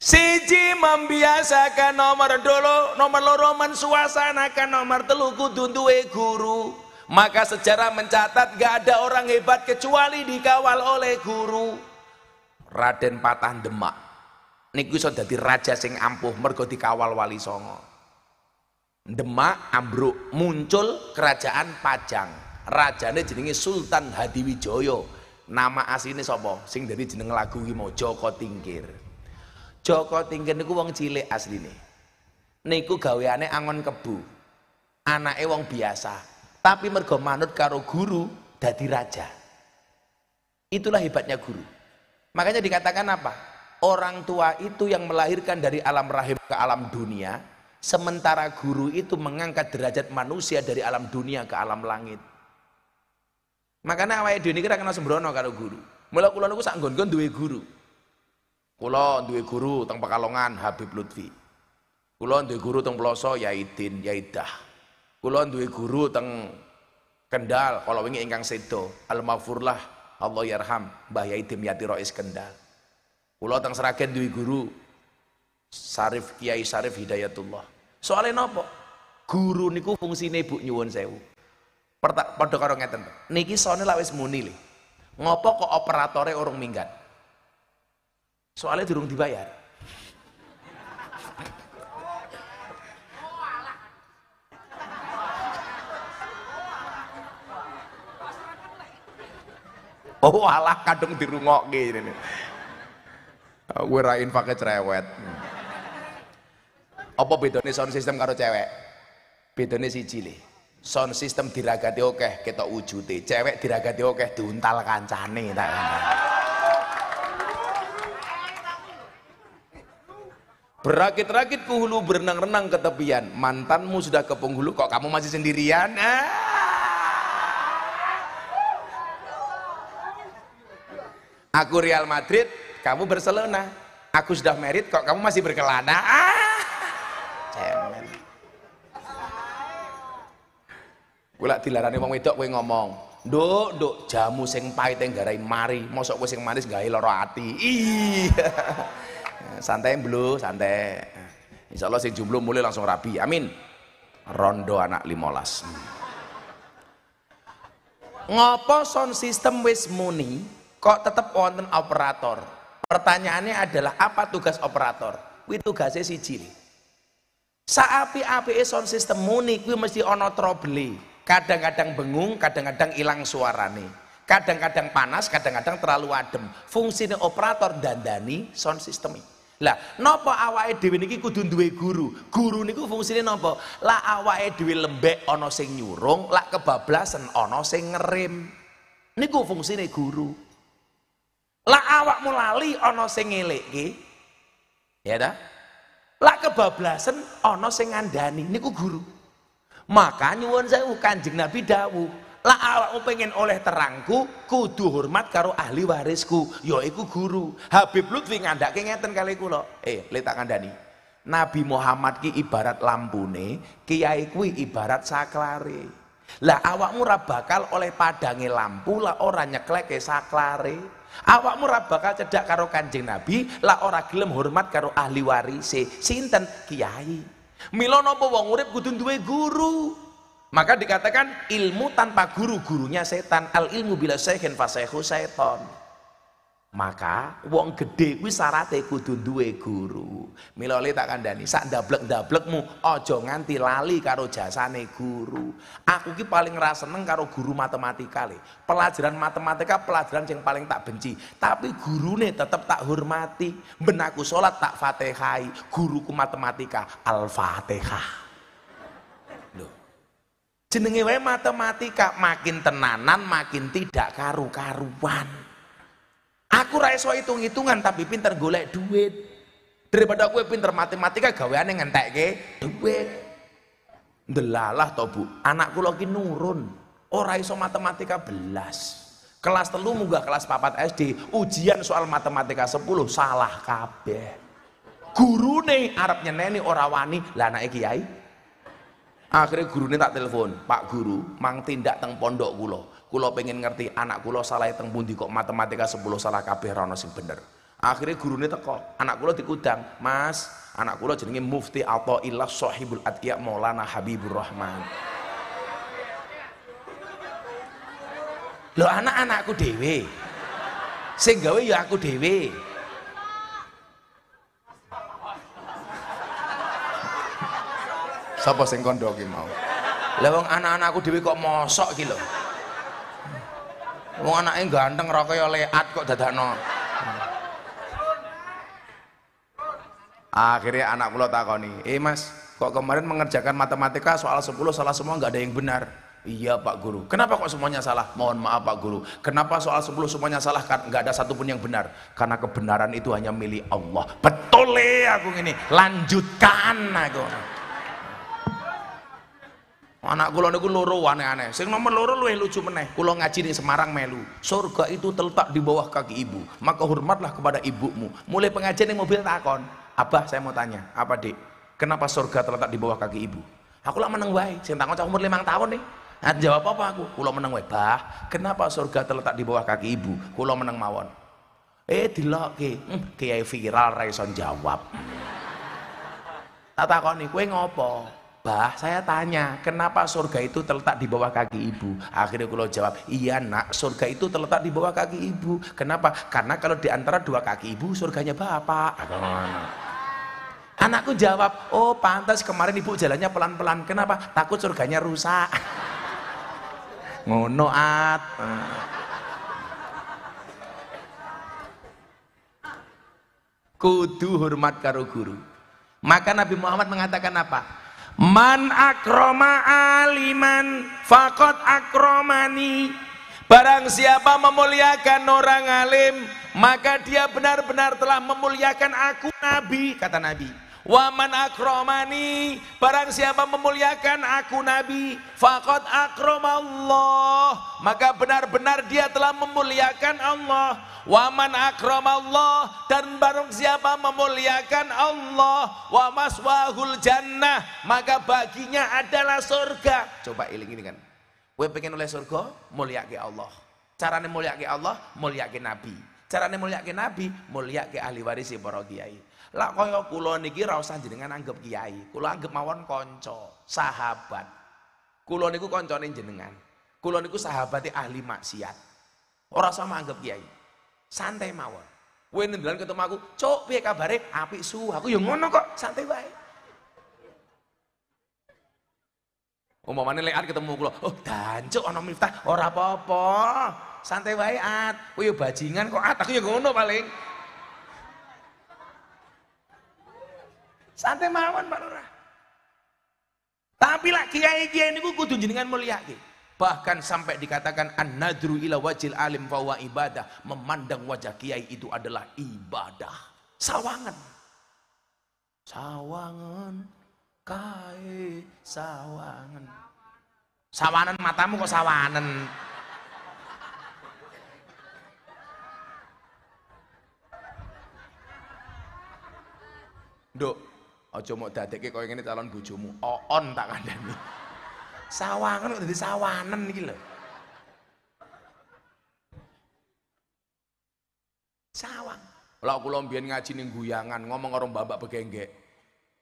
Siji membiasakan nomor dulu, nomor loro mensuasanakan nomor telu kudu guru. Maka sejarah mencatat gak ada orang hebat kecuali dikawal oleh guru. Raden Patah Demak. Niku iso dadi raja sing ampuh mergo dikawal Wali Songo. Demak ambruk muncul kerajaan Pajang. Rajane jenenge Sultan Hadiwijoyo. Nama asline sapa? Sing dadi jeneng lagu mau Joko Tingkir. Joko Tinggen niku wong cilik asline. Niku gaweane angon kebu. Anake wong biasa, tapi mergo manut karo guru dadi raja. Itulah hebatnya guru. Makanya dikatakan apa? Orang tua itu yang melahirkan dari alam rahim ke alam dunia, sementara guru itu mengangkat derajat manusia dari alam dunia ke alam langit. Makanya awake dhewe niki ra kena sembrono karo guru. Mula kula niku sak nggon-nggon duwe guru kulon duwe guru teng Pekalongan Habib Lutfi. kulon duwe guru teng Ploso Yaidin Yaidah. kulon duwe guru teng Kendal kalau wingi ingkang sedo Al Mafurlah Allah yarham Mbah Yaidim Yati Rois Kendal. kulon teng Sragen duwe guru Sarif Kiai Sarif Hidayatullah. Soalnya nopo? Guru niku fungsine Bu nyuwun sewu. Padha karo ngeten. Niki sone lak wis muni lho. Ngopo kok operatore urung minggat? Soalnya durung dibayar. Oh alah kadung dirungok gini. Gue rain pakai cerewet. Apa bedanya sound system karo cewek? Bedanya si cili. Sound system diragati oke, kita wujute. Cewek diragati oke, diuntal kancane. Tak kancane. Berakit-rakit ke hulu, berenang-renang ke tepian. Mantanmu sudah ke penghulu, kok kamu masih sendirian? Ah. Aku Real Madrid, kamu Barcelona. Aku sudah merit, kok kamu masih berkelana? Ah. Cemen. Gula dilarani wong wedok kowe ngomong, "Nduk, nduk, jamu sing pahit garai mari, mosok kowe sing manis gawe lara ati." santai belum santai insya Allah sing jomblo mulai langsung rapi amin rondo anak limolas ngopo sound system wis muni kok tetep wonten operator pertanyaannya adalah apa tugas operator kuwi tugasnya ciri. saapi api sound system muni kuwi mesti ono trouble kadang-kadang bengung, kadang-kadang hilang suarane, kadang-kadang panas, kadang-kadang terlalu adem. Fungsinya operator dandani sound system lah, nopo awake dhewe niki kudu duwe guru? Guru niku fungsine nopo Lah awake dhewe lembek ana sing nyurung, lah kebablasan ana sing ngerim. Niku fungsine guru. Lah awakmu lali ana sing ngelekke. Ya ta? lah kebablasan ana sing ngandani niku guru. Maka nyuwun sewu Kanjeng Nabi dawuh, lah awakmu pengen oleh terangku kudu hormat karo ahli warisku yoiku guru Habib Lutfi ngandake ngeten kali kula eh le tak kandhani Nabi Muhammad ki ibarat lampune kiai kuwi ibarat saklare lah awakmu ra bakal oleh padange lampu lah ora nyekleke saklare awakmu ra bakal cedak karo Kanjeng Nabi lah ora gelem hormat karo ahli warise sinten kiai milo nopo wong urip kudu duwe guru maka dikatakan ilmu tanpa guru, gurunya setan. Al ilmu bila sehen fasehu setan. Maka wong gede kuwi sarate kudu duwe guru. Mila oleh tak kandani, sak ndablek-ndablekmu aja nganti lali karo jasane guru. Aku ki paling ra seneng karo guru matematika le. Pelajaran matematika pelajaran yang paling tak benci, tapi gurune tetap tak hormati. Ben aku salat tak Fatihai, guruku matematika Al-Fatihah. Jenenge wae matematika, makin tenanan makin tidak karu-karuan. Aku ra iso hitung-hitungan tapi pinter golek duit. Daripada gue pinter matematika ngentek ngentekke duit. Delalah to Bu, anakku lagi nurun. Ora iso matematika belas. Kelas telu munggah kelas papat SD, ujian soal matematika 10 salah kabeh. Gurune arep nyeneni ora wani, lah anake kiai akhirnya guru ini tak telepon pak guru mang tindak teng pondok kulo kulo pengen ngerti anak kulo salah teng pundi kok matematika 10 salah kabeh rono sing bener akhirnya ini teko anak kulo dikudang mas anak kulo jenenge mufti atau ilah sohibul adkiya maulana habibur rahman lo anak-anakku dewe sing gawe ya aku dewe Sapa sing kandha ki mau? Lah wong anak-anakku dhewe kok mosok ki lho. Wong anake ganteng ra kaya leat kok dadakno. Akhirnya anak kula takoni, "Eh Mas, kok kemarin mengerjakan matematika soal 10 salah semua nggak ada yang benar?" Iya Pak Guru. Kenapa kok semuanya salah? Mohon maaf Pak Guru. Kenapa soal 10 semuanya salah? Kan nggak ada satupun yang benar. Karena kebenaran itu hanya milik Allah. Betul ya aku ini. Lanjutkan aku anak kula niku loro aneh-aneh sing nomor loro luwih lucu meneh kula ngaji di Semarang melu surga itu terletak di bawah kaki ibu maka hormatlah kepada ibumu mulai pengajian di mobil takon abah saya mau tanya apa dek kenapa surga terletak di bawah kaki ibu aku lah meneng wae sing takon cah umur 5 tahun nih Nah, jawab apa aku? Kulo meneng wae, Bah. Kenapa surga terletak di bawah kaki ibu? Kulo meneng mawon. Eh dilokke. Hmm, kiai viral ra jawab. Tak takoni, kowe ngopo? Bah, saya tanya, kenapa surga itu terletak di bawah kaki ibu? Akhirnya kalau jawab, iya nak, surga itu terletak di bawah kaki ibu. Kenapa? Karena kalau di antara dua kaki ibu, surganya bapak. Anakku jawab, oh pantas kemarin ibu jalannya pelan-pelan. Kenapa? Takut surganya rusak. Ngonoat, Kudu hormat karo guru. Maka Nabi Muhammad mengatakan apa? Man akroma aliman fakot akromani Barang siapa memuliakan orang alim Maka dia benar-benar telah memuliakan aku Nabi Kata Nabi Waman akromani Barang siapa memuliakan aku Nabi Fakot akrom Allah Maka benar-benar dia telah memuliakan Allah Waman akrom Allah Dan barang siapa memuliakan Allah Wamas wahul jannah Maka baginya adalah surga Coba iling ini kan Gue pengen oleh surga Muliaki Allah Caranya muliaki Allah Muliaki Nabi Caranya muliaki Nabi Muliaki ahli warisi para kiai lah kaya kula niki ra usah jenengan anggap kiai, kula anggap mawon kanca, sahabat. Kula niku kancane jenengan. Kula niku sahabate ahli maksiat. Ora usah anggap kiai. Santai mawon. Kowe ndelan ketemu aku, "Cuk, piye kabare? Apik su." Aku ya ngono kok, santai wae. Umpamane lek ketemu kula, "Oh, dancuk ana Miftah, ora apa-apa." Santai wae, At. Kowe ya bajingan kok, At. Aku ya ngono paling. Santai mawon Pak Lurah. Tapi lah kiai kiai niku kudu jenengan mulyake. Bahkan sampai dikatakan an-nadru ila wajil alim fawa ibadah. Memandang wajah kiai itu adalah ibadah. Sawangan. Sawangan kae sawangan. Sawanan matamu kok sawanan? Dok, Aja mau dadekke kaya ngene calon bojomu. Oon tak kandhani. Sawangan kok dadi sawanen iki lho. Sawang. Lah kula mbiyen ngaji ning guyangan ngomong karo Mbak Begenggek.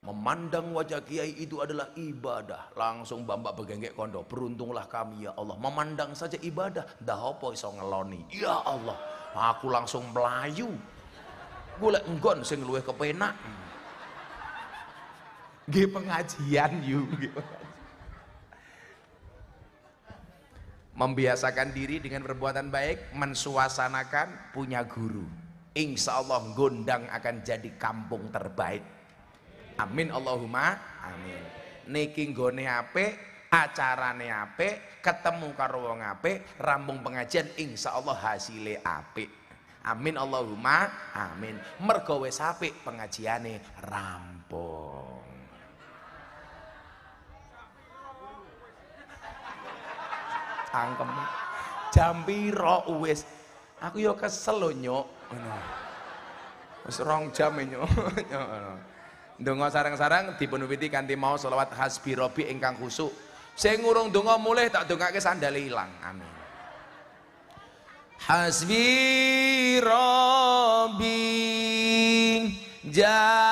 Memandang wajah kiai itu adalah ibadah. Langsung Mbak Begenggek kondo, beruntunglah kami ya Allah. Memandang saja ibadah, dah apa iso ngeloni. Ya Allah, aku langsung melayu. Golek enggon sing luwih kepenak. G pengajian yuk. Membiasakan diri dengan perbuatan baik, mensuasanakan punya guru. Insya Allah Gondang akan jadi kampung terbaik. Amin Allahumma amin. Niki gone ape, acarane ape, ketemu karo wong ape, rambung pengajian insya Allah hasile ape. Amin Allahumma amin. Mergowe sape pengajiane rampung. angkem. Jam piro wis? Aku yo kesel lho, Nyuk. Ngono. Wis rong jam e, sarang-sarang dipunwiwiti kanthi mau selawat hasbi robi ingkang khusuk. Sing ngurung donga mulih tak dongake sandale ilang. Amin. Hasbi robi ja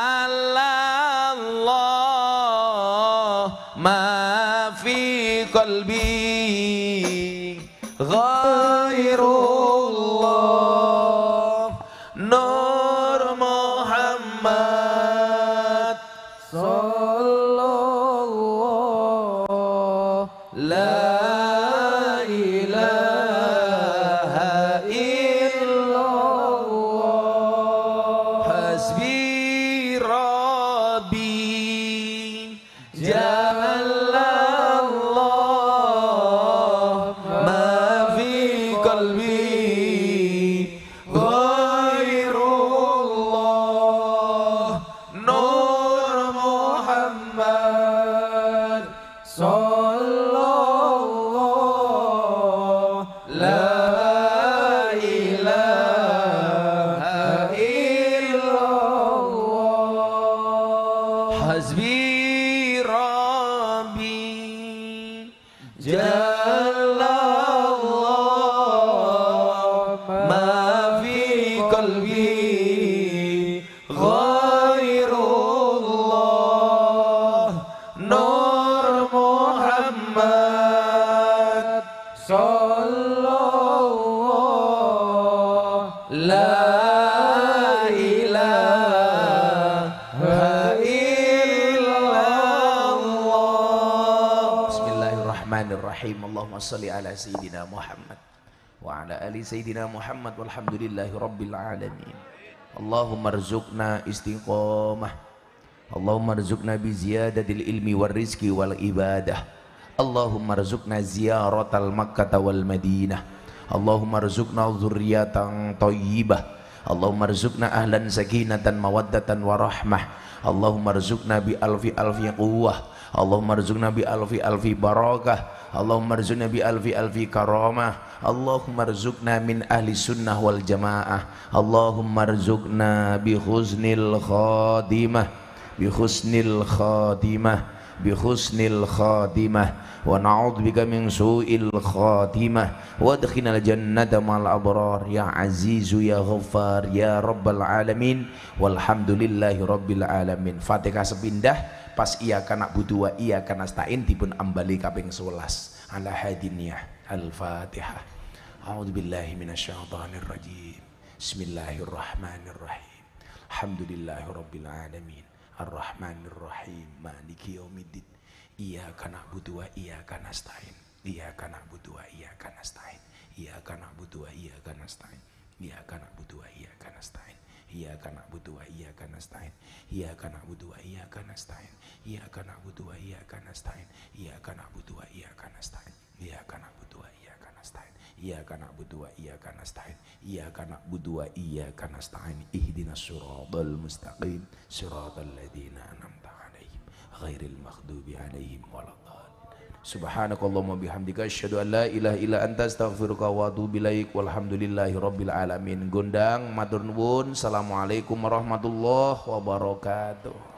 لا Sayyidina Muhammad wa ala ali Sayyidina Muhammad walhamdulillahi rabbil alamin istiqomah Allahumma rzuqna bi ziyadatil ilmi wal rizki wal ibadah Allahumma rzuqna mawaddatan warahmah Allahumma alfi alfi quwwah Allahumma rzuqna alfi alfi barakah Allahumma rizukna bi alfi alfi karoma Allahumma rizukna min ahli sunnah wal jamaah Allahumma rizukna bi Husnil khadimah bi Husnil khadimah bi Husnil khadimah wa naud bi min su'il khadimah wa dakin al jannata ma'al abrar ya azizu ya ghaffar ya rabbal alamin walhamdulillahi rabbil alamin Fatihah sepindah pas ia kana butuh wa ia kana stain dipun ambali kaping 11 ala hadinya, al-fatihah a'udzu billahi minasyaitonir rajim bismillahirrahmanirrahim alhamdulillahirabbil alamin arrahmanirrahim maliki yaumiddin ia kana butuh wa Ia kana stain ia kana butuh wa ia kana stain ia kana butuh wa ia kana stain ia kana butuh wa ia kana stain Iyyaka na'budu wa iyyaka nasta'in. Iyyaka na'budu wa iyyaka nasta'in. Iyyaka na'budu wa iyyaka ia Iyyaka na'budu wa iyyaka nasta'in. Iyyaka na'budu wa iyyaka nasta'in. Iyyaka na'budu wa iyyaka ia Iyyaka na'budu wa iyyaka nasta'in. Iya, Ihdinas siratal mustaqim. Siratal ladzina an'amta 'alaihim ghairil maghdubi 'alaihim waladdallin. Subhanakallahumma bihamdika asyhadu an la ilaha illa anta astaghfiruka wa atubu ilaik walhamdulillahi rabbil alamin. Gondang matur nuwun. Assalamualaikum warahmatullahi wabarakatuh.